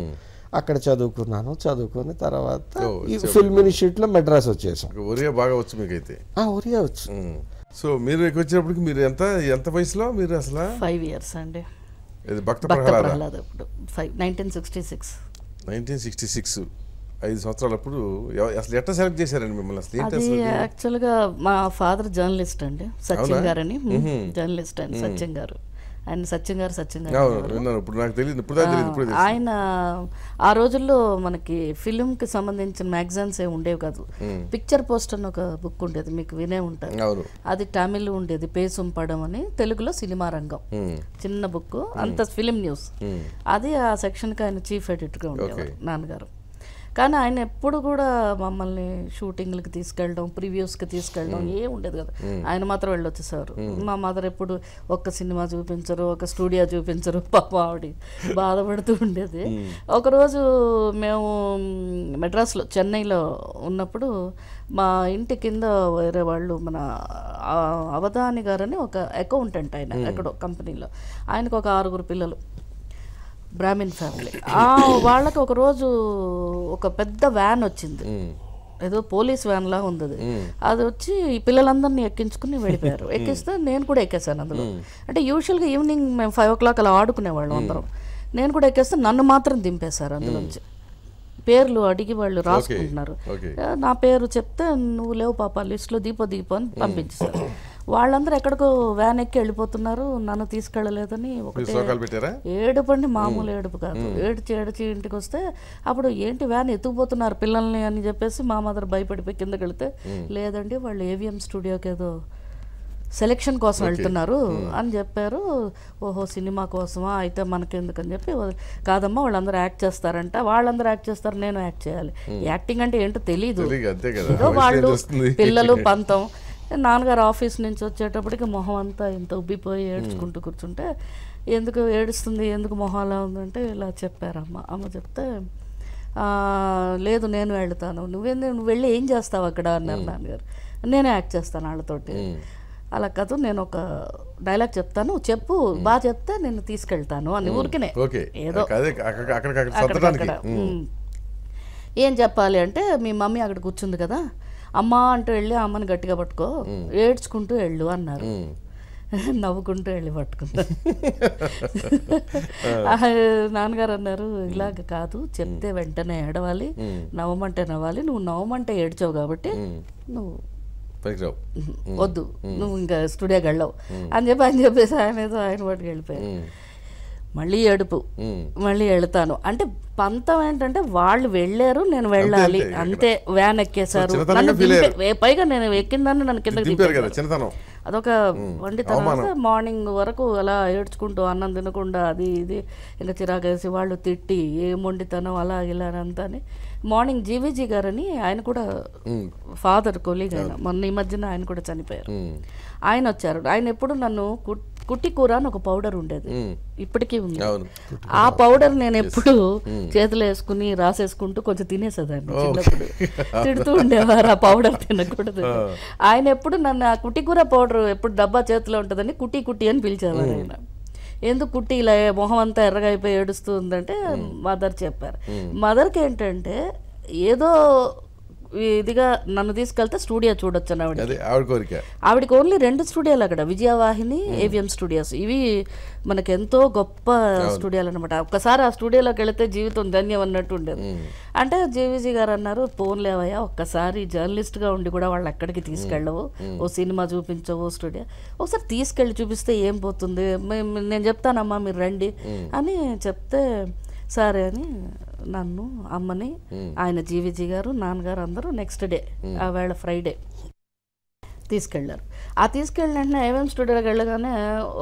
అక్కడ చదువుకున్నాను చదువుకుని తర్వాత ఈ ఫిల్మ్ ఇన్స్టిట్యూట్లో మెడ్రాస్ వచ్చేసాం బాగా వచ్చు మీకైతే ఒరియా వచ్చు సో మీరు వచ్చినప్పటికి మీరు ఎంత ఎంత వయసులో మీరు అసలు ఫైవ్ ఇయర్స్ అండి ఇది భక్త ప్రహ్లాద ఇప్పుడు five nineteen sixty six nineteen sixty six ఐదు సంవత్సరాలప్పుడు అసలు ఎట్లా సెలెక్ట్ చేశారండి మిమ్మల్ని అసలు యాక్చువల్గా మా ఫాదర్ జర్నలిస్ట్ అండి సత్యం గారని జర్నలిస్ట్ అండి సత్యం గారు ఆయన సత్యం గారు సత్యం గారు ఆయన ఆ రోజుల్లో మనకి ఫిలిం కి సంబంధించిన మ్యాగజైన్స్ ఏ ఉండేవి కాదు పిక్చర్ పోస్ట్ అని ఒక బుక్ ఉండేది మీకు వినే ఉంటారు అది తమిళ్ ఉండేది పేసుం పడం అని తెలుగులో సినిమా రంగం చిన్న బుక్ అంత ఫిలిం న్యూస్ అది ఆ సెక్షన్ కి ఆయన చీఫ్ ఎడిటర్ గా ఉండేవారు నాన్నగారు కానీ ఆయన ఎప్పుడు కూడా మమ్మల్ని షూటింగ్లకు తీసుకెళ్ళడం ప్రివ్యూస్కి తీసుకెళ్ళడం ఏ ఉండేది కదా ఆయన మాత్రం సార్ మా మదర్ ఎప్పుడు ఒక్క సినిమా చూపించరు ఒక స్టూడియో చూపించరు పాప ఆవిడ బాధపడుతూ ఉండేది ఒకరోజు మేము మెడ్రాస్లో చెన్నైలో ఉన్నప్పుడు మా ఇంటి కింద వేరే వాళ్ళు మన అవధాని గారని ఒక అకౌంటెంట్ ఆయన ఎక్కడో కంపెనీలో ఆయనకు ఒక ఆరుగురు పిల్లలు బ్రాహ్మిన్ ఫ్యామిలీ వాళ్ళకి ఒక రోజు ఒక పెద్ద వ్యాన్ వచ్చింది ఏదో పోలీస్ వ్యాన్ లా ఉంది అది అది వచ్చి పిల్లలందరినీ ఎక్కించుకుని వెళ్ళిపోయారు ఎక్కిస్తే నేను కూడా ఎక్కేసాను అందులో అంటే యూజువల్గా ఈవినింగ్ మేము ఫైవ్ ఓ క్లాక్ అలా ఆడుకునేవాళ్ళం అందరం నేను కూడా ఎక్కేస్తే నన్ను మాత్రం దింపేశారు అందులోంచి పేర్లు అడిగి వాళ్ళు రాసుకుంటున్నారు నా పేరు చెప్తే నువ్వు లేవు పాప లిస్టులో దీప దీప అని పంపించారు వాళ్ళందరూ ఎక్కడికో వ్యాన్ ఎక్కి వెళ్ళిపోతున్నారు నన్ను తీసుకెళ్ళలేదని ఏడుపండి మామూలు ఏడుపు కాదు ఏడ్చి ఏడ్చి ఇంటికి వస్తే అప్పుడు ఏంటి వ్యాన్ ఎత్తుకుపోతున్నారు పిల్లల్ని అని చెప్పేసి మా మదర్ భయపడిపోయి కిందకి వెళితే లేదండి వాళ్ళు ఏవిఎం స్టూడియోకి ఏదో సెలెక్షన్ కోసం వెళ్తున్నారు అని చెప్పారు ఓహో సినిమా కోసమా అయితే మనకెందుకని చెప్పి కాదమ్మా వాళ్ళందరూ యాక్ట్ చేస్తారంట వాళ్ళందరూ యాక్ట్ చేస్తారు నేను యాక్ట్ చేయాలి యాక్టింగ్ అంటే ఏంటో తెలీదు ఏదో వాళ్ళు పిల్లలు పంతం నాన్నగారు ఆఫీస్ నుంచి వచ్చేటప్పటికి మొహం అంతా ఇంత ఉబ్బిపోయి ఏడ్చుకుంటూ కూర్చుంటే ఎందుకు ఏడుస్తుంది ఎందుకు మొహం అలా ఉందంటే ఇలా చెప్పారమ్మ అమ్మ చెప్తే లేదు నేను వెళ్తాను నువ్వే నువ్వు వెళ్ళి ఏం చేస్తావు అక్కడ అన్నారు నాన్నగారు నేనే యాక్ట్ చేస్తాను వాళ్ళతోటి అలా కాదు నేను ఒక డైలాగ్ చెప్తాను చెప్పు బాగా చెప్తే నేను తీసుకెళ్తాను అని ఊరికినే ఏదో ఏం చెప్పాలి అంటే మీ మమ్మీ అక్కడ కూర్చుంది కదా అమ్మ అంటూ వెళ్ళి అమ్మని గట్టిగా పట్టుకో ఏడ్చుకుంటూ వెళ్ళు అన్నారు నవ్వుకుంటూ వెళ్ళి పట్టుకుంటారు నాన్నగారు అన్నారు ఇలాగ కాదు చెప్తే వెంటనే ఏడవాలి నవ్వమంటే నవ్వాలి నువ్వు నవ్వమంటే ఏడ్చావు కాబట్టి నువ్వు వద్దు నువ్వు ఇంకా స్టూడియోకి వెళ్ళవు అని చెప్పి ఆయన చెప్పేసి ఆయన ఏదో ఆయన వాటికి వెళ్ళిపోయాను మళ్ళీ ఏడుపు మళ్ళీ వెళ్తాను అంటే పంతం ఏంటంటే వాళ్ళు వెళ్ళారు నేను వెళ్ళాలి అంతే వ్యాన్ ఎక్కేశారు పైగా నేను ఎక్కిందని నన్ను కింద అదొక వండి తర్వాత మార్నింగ్ వరకు అలా ఏడ్చుకుంటూ అన్నం తినకుండా అది ఇది ఇంకా చిరాకేసి వాళ్ళు తిట్టి ఏం వండితనం అలా ఇలా అంతా అని మార్నింగ్ జీవీజీ గారని ఆయన కూడా ఫాదర్ కొలీగ్ ఆయన మొన్న ఈ మధ్యన ఆయన కూడా చనిపోయారు ఆయన వచ్చారు ఆయన ఎప్పుడు నన్ను కుట్టి కూర అని ఒక పౌడర్ ఉండేది ఇప్పటికీ ఉంది ఆ పౌడర్ నేను ఎప్పుడు చేతులు వేసుకుని రాసేసుకుంటూ కొంచెం తినేసేదాన్ని చిన్నప్పుడు తిడుతూ ఉండేవారు ఆ పౌడర్ తినకూడదు ఆయన ఎప్పుడు నన్ను ఆ కుట్టి కూర పౌడర్ ఎప్పుడు డబ్బా చేతిలో ఉంటుందని కుట్టి కుట్టి అని పిలిచేవారు ఆయన ఎందుకు పుట్టి ఇలా మొహం అంతా ఎర్రగా అయిపోయి ఏడుస్తుందంటే మదర్ చెప్పారు మదర్కి ఏంటంటే ఏదో ఇదిగా నన్ను తీసుకెళ్తే స్టూడియో చూడొచ్చు ఆవిడ కోరిక ఆవిడకి ఓన్లీ రెండు స్టూడియోలు అక్కడ విజయవాహిని ఏవిఎం స్టూడియోస్ ఇవి మనకి ఎంతో గొప్ప స్టూడియోలు అనమాట ఒక్కసారి ఆ స్టూడియోలోకి వెళితే జీవితం ధన్యం అన్నట్టు ఉండేది అంటే జేవీజీ గారు అన్నారు పోన్లేవయ్యా ఒక్కసారి జర్నలిస్ట్గా ఉండి కూడా వాళ్ళు ఎక్కడికి తీసుకెళ్ళవు ఓ సినిమా చూపించవు స్టూడియో ఒకసారి తీసుకెళ్ళి చూపిస్తే ఏం పోతుంది నేను చెప్తానమ్మా మీరు రండి అని చెప్తే సరే అని నన్ను అమ్మని ఆయన జీవిజీ గారు నాన్నగారు అందరూ నెక్స్ట్ డే ఆ వేళ ఫ్రైడే తీసుకెళ్లారు ఆ తీసుకెళ్ళిన వెంటనే ఏవేం స్టూడియోకి వెళ్ళగానే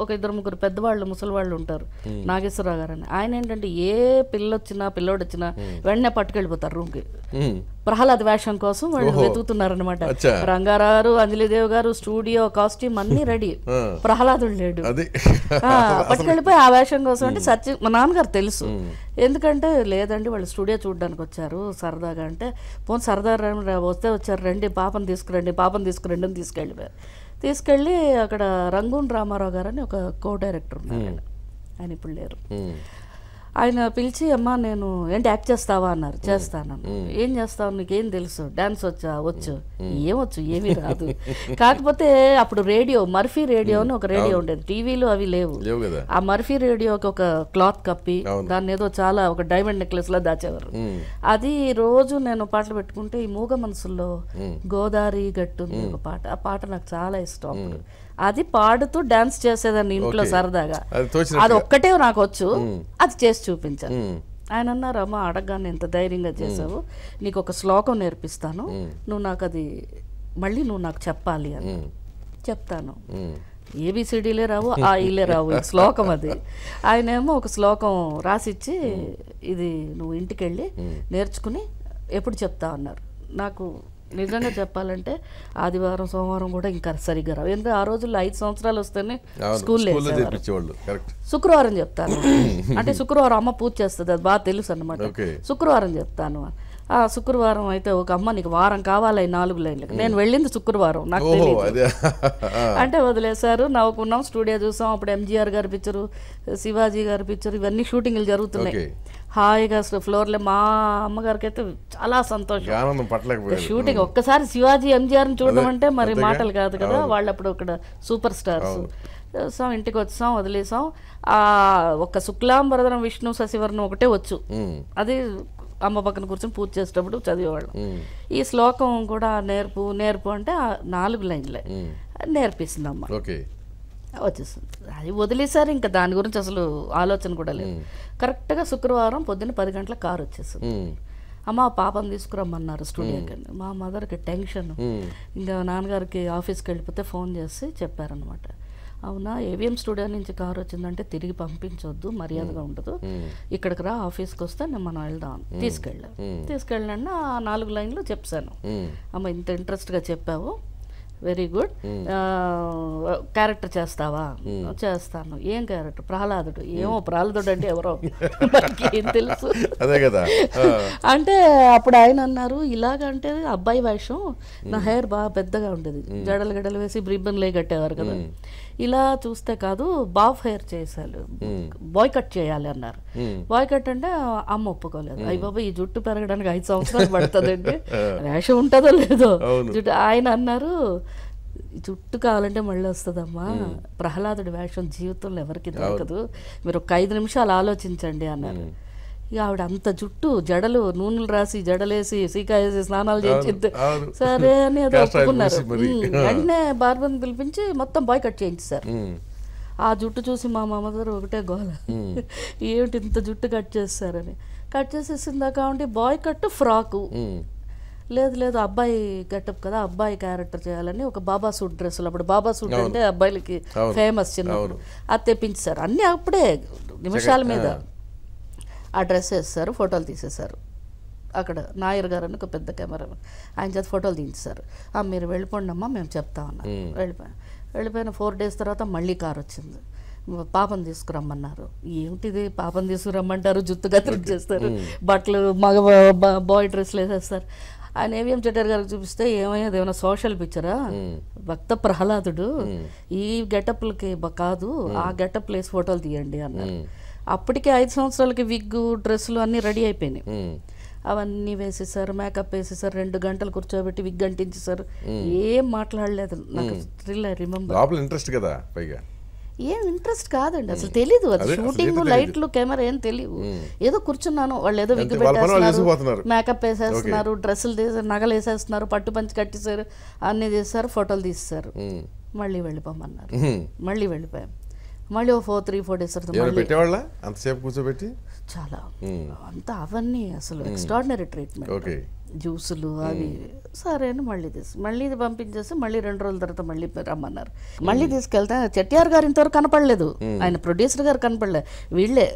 ఒక ఇద్దరు ముగ్గురు పెద్దవాళ్ళు ముసలివాళ్ళు ఉంటారు నాగేశ్వరరావు గారు అని ఆయన ఏంటంటే ఏ పిల్ల వచ్చినా పిల్లోడు వచ్చినా వెంటనే పట్టుకెళ్ళిపోతారు రూమ్కి ప్రహ్లాద్ వేషం కోసం వాళ్ళు అనమాట రంగారావు అంజలిదేవ్ గారు స్టూడియో కాస్ట్యూమ్ అన్ని రెడీ ప్రహ్లాదు లేడు పట్టుకెళ్ళిపోయి ఆ వేషం కోసం అంటే సత్య మా నాన్నగారు తెలుసు ఎందుకంటే లేదండి వాళ్ళు స్టూడియో చూడడానికి వచ్చారు సరదాగా అంటే పోనీ సరదా వస్తే వచ్చారు రండి పాపను తీసుకురండి పాపను తీసుకురండి అని తీసుకెళ్ళిపోయారు తీసుకెళ్ళి అక్కడ రంగూన్ రామారావు గారు అని ఒక కో డైరెక్టర్ ఉన్నారు ఆయన ఇప్పుడు లేరు ఆయన పిలిచి అమ్మ నేను ఏంటి యాక్ట్ చేస్తావా అన్నారు చేస్తాను ఏం చేస్తావు నీకేం తెలుసు డాన్స్ వచ్చా వచ్చు ఏమొచ్చు ఏమీ రాదు కాకపోతే అప్పుడు రేడియో మర్ఫీ రేడియో అని ఒక రేడియో ఉండేది టీవీలు అవి లేవు ఆ మర్ఫీ రేడియోకి ఒక క్లాత్ కప్పి దాన్ని ఏదో చాలా ఒక డైమండ్ నెక్లెస్ లా దాచేవారు అది రోజు నేను పాటలు పెట్టుకుంటే ఈ మూగ మనసుల్లో గోదావరి గట్టు ఒక పాట ఆ పాట నాకు చాలా ఇష్టం అప్పుడు అది పాడుతూ డాన్స్ చేసేదాన్ని ఇంట్లో సరదాగా అది ఒక్కటే నాకు వచ్చు అది చేసి చూపించాను ఆయన అన్నారు అమ్మ అడగగానే ఎంత ధైర్యంగా చేసావు నీకు ఒక శ్లోకం నేర్పిస్తాను నువ్వు నాకు అది మళ్ళీ నువ్వు నాకు చెప్పాలి అని చెప్తాను ఏబిసిడీలే రావు ఆ ఇలే రావు శ్లోకం అది ఆయన ఏమో ఒక శ్లోకం రాసిచ్చి ఇది నువ్వు ఇంటికి వెళ్ళి నేర్చుకుని ఎప్పుడు చెప్తా అన్నారు నాకు నిజంగా చెప్పాలంటే ఆదివారం సోమవారం కూడా ఇంకా సరిగ్గా రావు ఎందుకంటే ఆ రోజుల్లో ఐదు సంవత్సరాలు వస్తేనే స్కూల్ శుక్రవారం చెప్తాను అంటే శుక్రవారం అమ్మ పూజ చేస్తుంది అది బాగా తెలుసు అనమాట శుక్రవారం చెప్తాను శుక్రవారం అయితే ఒక అమ్మ నీకు వారం కావాలి నాలుగు లైన్లకు నేను వెళ్ళింది శుక్రవారం నాకు తెలియదు అంటే వదిలేశారు నవ్వుకున్నాం స్టూడియో చూసాం అప్పుడు ఎంజీఆర్ గారి పిచ్చరు శివాజీ గారి పిచ్చరు ఇవన్నీ షూటింగ్లు జరుగుతున్నాయి హాయిగా అసలు ఫ్లోర్లో మా అమ్మగారికి అయితే చాలా సంతోషం షూటింగ్ ఒక్కసారి శివాజీ ఎంజీఆర్ని చూడడం అంటే మరి మాటలు కాదు కదా వాళ్ళు అప్పుడు ఒక సూపర్ స్టార్స్ సో ఇంటికి వచ్చాం వదిలేసాం ఆ ఒక్క శుక్లాం విష్ణు శశివర్ణం ఒకటే వచ్చు అది అమ్మ పక్కన కూర్చొని పూజ చేసేటప్పుడు చదివేవాళ్ళం ఈ శ్లోకం కూడా నేర్పు నేర్పు అంటే నాలుగు లైన్లే నేర్పిస్తుంది అమ్మ వచ్చేస్తుంది అది వదిలేసారు ఇంకా దాని గురించి అసలు ఆలోచన కూడా లేదు కరెక్ట్గా శుక్రవారం పొద్దున్న పది గంటల కారు వచ్చేస్తుంది అమ్మ పాపం తీసుకురమ్మన్నారు స్టూడియోకి మా మదర్కి టెన్షన్ ఇంకా నాన్నగారికి ఆఫీస్కి వెళ్ళిపోతే ఫోన్ చేసి చెప్పారనమాట అవునా ఏవిఎం స్టూడియో నుంచి కారు వచ్చిందంటే తిరిగి పంపించొద్దు మర్యాదగా ఉండదు ఇక్కడికి రా ఆఫీస్కి వస్తే నేను మనం వెళ్దాం తీసుకెళ్ళా తీసుకెళ్ళినా ఆ నాలుగు లైన్లు చెప్పాను అమ్మ ఇంత ఇంట్రెస్ట్గా చెప్పావు వెరీ గుడ్ క్యారెక్టర్ చేస్తావా చేస్తాను ఏం క్యారెక్టర్ ప్రహ్లాదుడు ఏమో ప్రహ్లాదుడు అంటే ఎవరో ఏం తెలుసు అదే కదా అంటే అప్పుడు ఆయన అన్నారు ఇలాగంటే అబ్బాయి వేషం నా హెయిర్ బాగా పెద్దగా ఉండేది జడలు గడలు వేసి లే కట్టేవారు కదా ఇలా చూస్తే కాదు బాబ్ ఫైర్ చేశారు బాయ్ కట్ చేయాలి అన్నారు బాయ్ కట్ అంటే అమ్మ ఒప్పుకోలేదు అయ్యి బాబు ఈ జుట్టు పెరగడానికి ఐదు సంవత్సరాలు పడుతుందండి రేషం ఉంటుందో లేదో జుట్టు ఆయన అన్నారు జుట్టు కావాలంటే మళ్ళీ వస్తుందమ్మా ప్రహ్లాదుడి వేషం జీవితంలో ఎవరికి దొరకదు మీరు ఒక ఐదు నిమిషాలు ఆలోచించండి అన్నారు ఇక ఆవిడ అంత జుట్టు జడలు నూనెలు రాసి జడలేసి సీకాయ వేసి స్నానాలు చేయించింది సరే అని ఏదో ఒప్పుకున్నారు వెంటనే బార్బర్ పిలిపించి మొత్తం బాయ్ కట్ చేయించారు ఆ జుట్టు చూసి మా మామగారు ఒకటే గోల ఏమిటి ఇంత జుట్టు కట్ చేస్తారని కట్ దాకా ఉంటే బాయ్ కట్ ఫ్రాకు లేదు లేదు అబ్బాయి గెటప్ కదా అబ్బాయి క్యారెక్టర్ చేయాలని ఒక బాబా సూట్ డ్రెస్సులు అప్పుడు బాబా సూట్ అంటే అబ్బాయిలకి ఫేమస్ చిన్నప్పుడు అది తెప్పించారు అన్నీ అప్పుడే నిమిషాల మీద ఆ డ్రెస్ వేస్తారు ఫోటోలు తీసేశారు అక్కడ నాయర్ గారు అని ఒక పెద్ద కెమెరా ఆయన చేత ఫోటోలు తీయించారు మీరు వెళ్ళిపోండి అమ్మా మేము చెప్తా ఉన్నాం వెళ్ళిపోయాం వెళ్ళిపోయిన ఫోర్ డేస్ తర్వాత మళ్ళీ కార్ వచ్చింది పాపం తీసుకురమ్మన్నారు ఏమిటిది పాపం తీసుకురమ్మంటారు జుత్తుగా కత్తిరి చేస్తారు బట్టలు మగ బాయ్ డ్రెస్లు వేసేస్తారు ఆయన ఏవిఎం చెట్టర్ గారికి చూపిస్తే ఏమయ్యేది ఏమైనా సోషల్ పిక్చరా భక్త ప్రహ్లాదుడు ఈ గెటప్లకి కాదు ఆ గెటప్ ప్లేస్ ఫోటోలు తీయండి అన్నారు అప్పటికే ఐదు సంవత్సరాలకి విగ్ డ్రెస్సులు అన్నీ రెడీ అయిపోయినాయి అవన్నీ వేసేసారు మేకప్ వేసేసారు రెండు గంటలు కూర్చోబెట్టి విగ్ అంటించేసారు ఏం మాట్లాడలేదు నాకు థ్రిల్ ఐ రిమెంబర్ ఇంట్రెస్ట్ కదా పైగా ఏం ఇంట్రెస్ట్ కాదండి అసలు తెలీదు అది షూటింగ్ లైట్లు కెమెరా ఏం తెలియవు ఏదో కూర్చున్నాను వాళ్ళు ఏదో విగ్గు పెట్టేస్తున్నారు మేకప్ వేసేస్తున్నారు డ్రెస్సులు తీసారు నగలు వేసేస్తున్నారు పట్టు పంచి కట్టేశారు అన్నీ చేస్తారు ఫోటోలు తీస్తారు మళ్ళీ వెళ్ళిపోమన్నారు మళ్ళీ వెళ్ళిపోయాం మళ్ళీ ఓ ఫోర్ త్రీ ఫోర్ డేస్ అంతసేపు కూర్చోబెట్టి చాలా అంతా అవన్నీ అసలు ఎక్స్ట్రాడినరీ ట్రీట్మెంట్ జ్యూసులు అవి సరే అని మళ్ళీ తీసి మళ్ళీ ఇది పంపించేసి మళ్ళీ రెండు రోజుల తర్వాత మళ్ళీ రమ్మన్నారు మళ్ళీ తీసుకెళ్తే చెట్టిఆర్ గారు ఇంతవరకు కనపడలేదు ఆయన ప్రొడ్యూసర్ గారు కనపడలేదు వీళ్ళే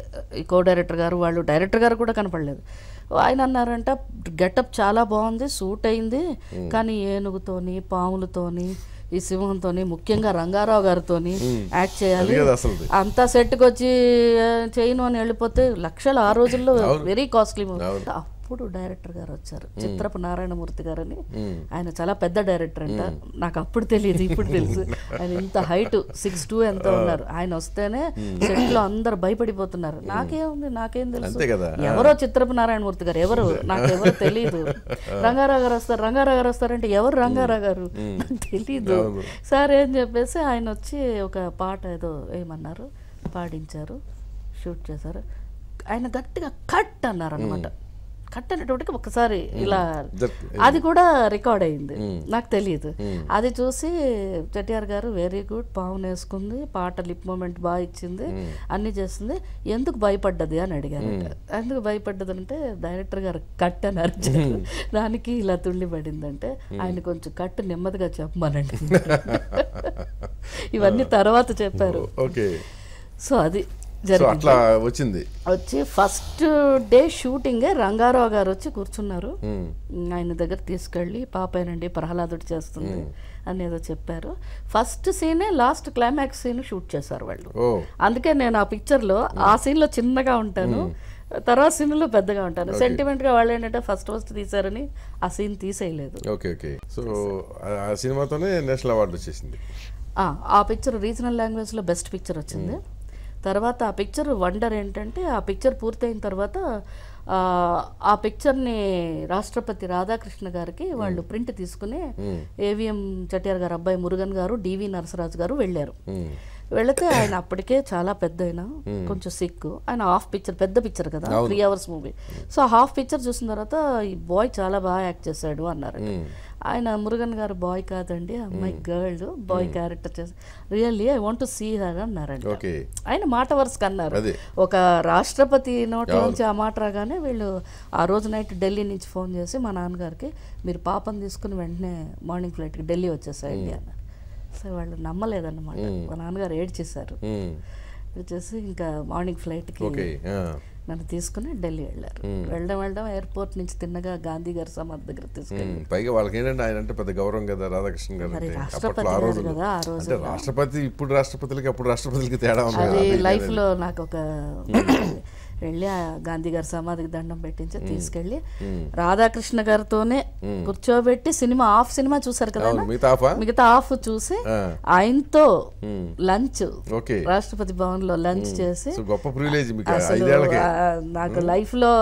కో డైరెక్టర్ గారు వాళ్ళు డైరెక్టర్ గారు కూడా కనపడలేదు ఆయన అన్నారంట గెటప్ చాలా బాగుంది సూట్ అయింది కానీ ఏనుగుతోని పాములతోని ఈ సింహంతో ముఖ్యంగా రంగారావు గారితో యాక్ట్ చేయాలి అంతా సెట్కి వచ్చి చేయను అని వెళ్ళిపోతే లక్షలు ఆ రోజుల్లో వెరీ కాస్ట్లీ మూవీ అప్పుడు డైరెక్టర్ గారు వచ్చారు చిత్రపు నారాయణమూర్తి గారని ఆయన చాలా పెద్ద డైరెక్టర్ అంట నాకు అప్పుడు తెలియదు ఇప్పుడు తెలుసు ఆయన ఇంత హైట్ సిక్స్ టూ ఎంత ఉన్నారు ఆయన వస్తేనే లో అందరు భయపడిపోతున్నారు నాకేముంది నాకేం తెలుసు ఎవరో చిత్రపు నారాయణమూర్తి గారు ఎవరు నాకు ఎవరు తెలియదు రంగారావు గారు వస్తారు రంగారావు గారు వస్తారంటే ఎవరు రంగారావు గారు నాకు తెలియదు సార్ ఏం చెప్పేసి ఆయన వచ్చి ఒక పాట ఏదో ఏమన్నారు పాడించారు షూట్ చేశారు ఆయన గట్టిగా కట్ అన్నారు అనమాట కట్ ఒకసారి ఇలా అది కూడా రికార్డ్ అయింది నాకు తెలియదు అది చూసి చెట్టిఆర్ గారు వెరీ గుడ్ పావును వేసుకుంది పాట లిప్ మూమెంట్ బాగా ఇచ్చింది అన్ని చేస్తుంది ఎందుకు భయపడ్డది అని అడిగాను ఎందుకు భయపడ్డది అంటే డైరెక్టర్ గారు కట్ అని అరిచారు దానికి ఇలా తుళ్ళి పడిందంటే ఆయన కొంచెం కట్ నెమ్మదిగా చెప్పమనండి ఇవన్నీ తర్వాత చెప్పారు ఓకే సో అది జరిగింది అట్లా వచ్చింది వచ్చి ఫస్ట్ డే షూటింగ్ రంగారావు గారు వచ్చి కూర్చున్నారు ఆయన దగ్గర తీసుకెళ్ళి పాపేనండి ప్రహ్లాదుడు చేస్తుంది అనేదో చెప్పారు ఫస్ట్ సీనే లాస్ట్ క్లైమాక్స్ సీన్ షూట్ చేశారు వాళ్ళు అందుకే నేను ఆ పిక్చర్లో ఆ సీన్లో చిన్నగా ఉంటాను తర్వాత సినిమాలో పెద్దగా ఉంటాను సెంటిమెంట్ గా వాళ్ళు ఏంటంటే ఫస్ట్ ఫస్ట్ తీసారని ఆ సీన్ తీసేయలేదు ఓకే ఓకే సో ఆ సినిమాతోనే నేషనల్ అవార్డు వచ్చేసింది ఆ పిక్చర్ రీజనల్ లాంగ్వేజ్ లో బెస్ట్ పిక్చర్ వచ్చింది తర్వాత ఆ పిక్చర్ వండర్ ఏంటంటే ఆ పిక్చర్ పూర్తయిన తర్వాత ఆ పిక్చర్ని రాష్ట్రపతి రాధాకృష్ణ గారికి వాళ్ళు ప్రింట్ తీసుకుని ఏవిఎం చటియార్ గారు అబ్బాయి మురుగన్ గారు డివి నరసరాజు గారు వెళ్ళారు వెళితే ఆయన అప్పటికే చాలా పెద్ద ఆయన కొంచెం సిక్ ఆయన హాఫ్ పిక్చర్ పెద్ద పిక్చర్ కదా three hours movie so half picture చూసిన తర్వాత ఈ బాయ్ చాలా బాగా యాక్ట్ చేశాడు అన్నారు ఆయన మురుగన్ గారు బాయ్ కాదండి అమ్మాయి గర్ల్ బాయ్ క్యారెక్టర్ చేసి really I want to see her అన్నారండి ఆయన మాట వరుస అన్నారు ఒక రాష్ట్రపతి నోటి నుంచి ఆ మాట రాగానే వీళ్ళు ఆ రోజు నైట్ ఢిల్లీ నుంచి ఫోన్ చేసి మా నాన్నగారికి మీరు పాపం తీసుకుని వెంటనే మార్నింగ్ ఫ్లైట్కి ఢిల్లీ వచ్చేసాయండి అన్నారు సో వాళ్ళు నమ్మలేదన్నమాట మా నాన్నగారు ఏడ్చేశారు వచ్చేసి ఇంకా మార్నింగ్ ఫ్లైట్కి నన్ను తీసుకుని ఢిల్లీ వెళ్ళారు వెళ్ళడం వెళ్ళడం ఎయిర్పోర్ట్ నుంచి తిన్నగా గాంధీ గారి సమాధి దగ్గర తీసుకెళ్ళి పైగా వాళ్ళకి ఏంటంటే ఆయన అంటే పెద్ద గౌరవం కదా రాధాకృష్ణ గారు రాష్ట్రపతి కదా ఆ రోజు రాష్ట్రపతి ఇప్పుడు రాష్ట్రపతికి అప్పుడు రాష్ట్రపతికి తేడా ఉంది లైఫ్ లో నాకు ఒక వెళ్ళి గాంధీ గారి సమాధికి దండం పెట్టించి తీసుకెళ్ళి రాధాకృష్ణ గారితోనే కూర్చోబెట్టి సినిమా ఆఫ్ సినిమా చూసారు కదా మిగతా హాఫ్ చూసి ఆయనతో లంచ్ రాష్ట్రపతి భవన్ లో లంచ్ చేసి నాకు లైఫ్ లో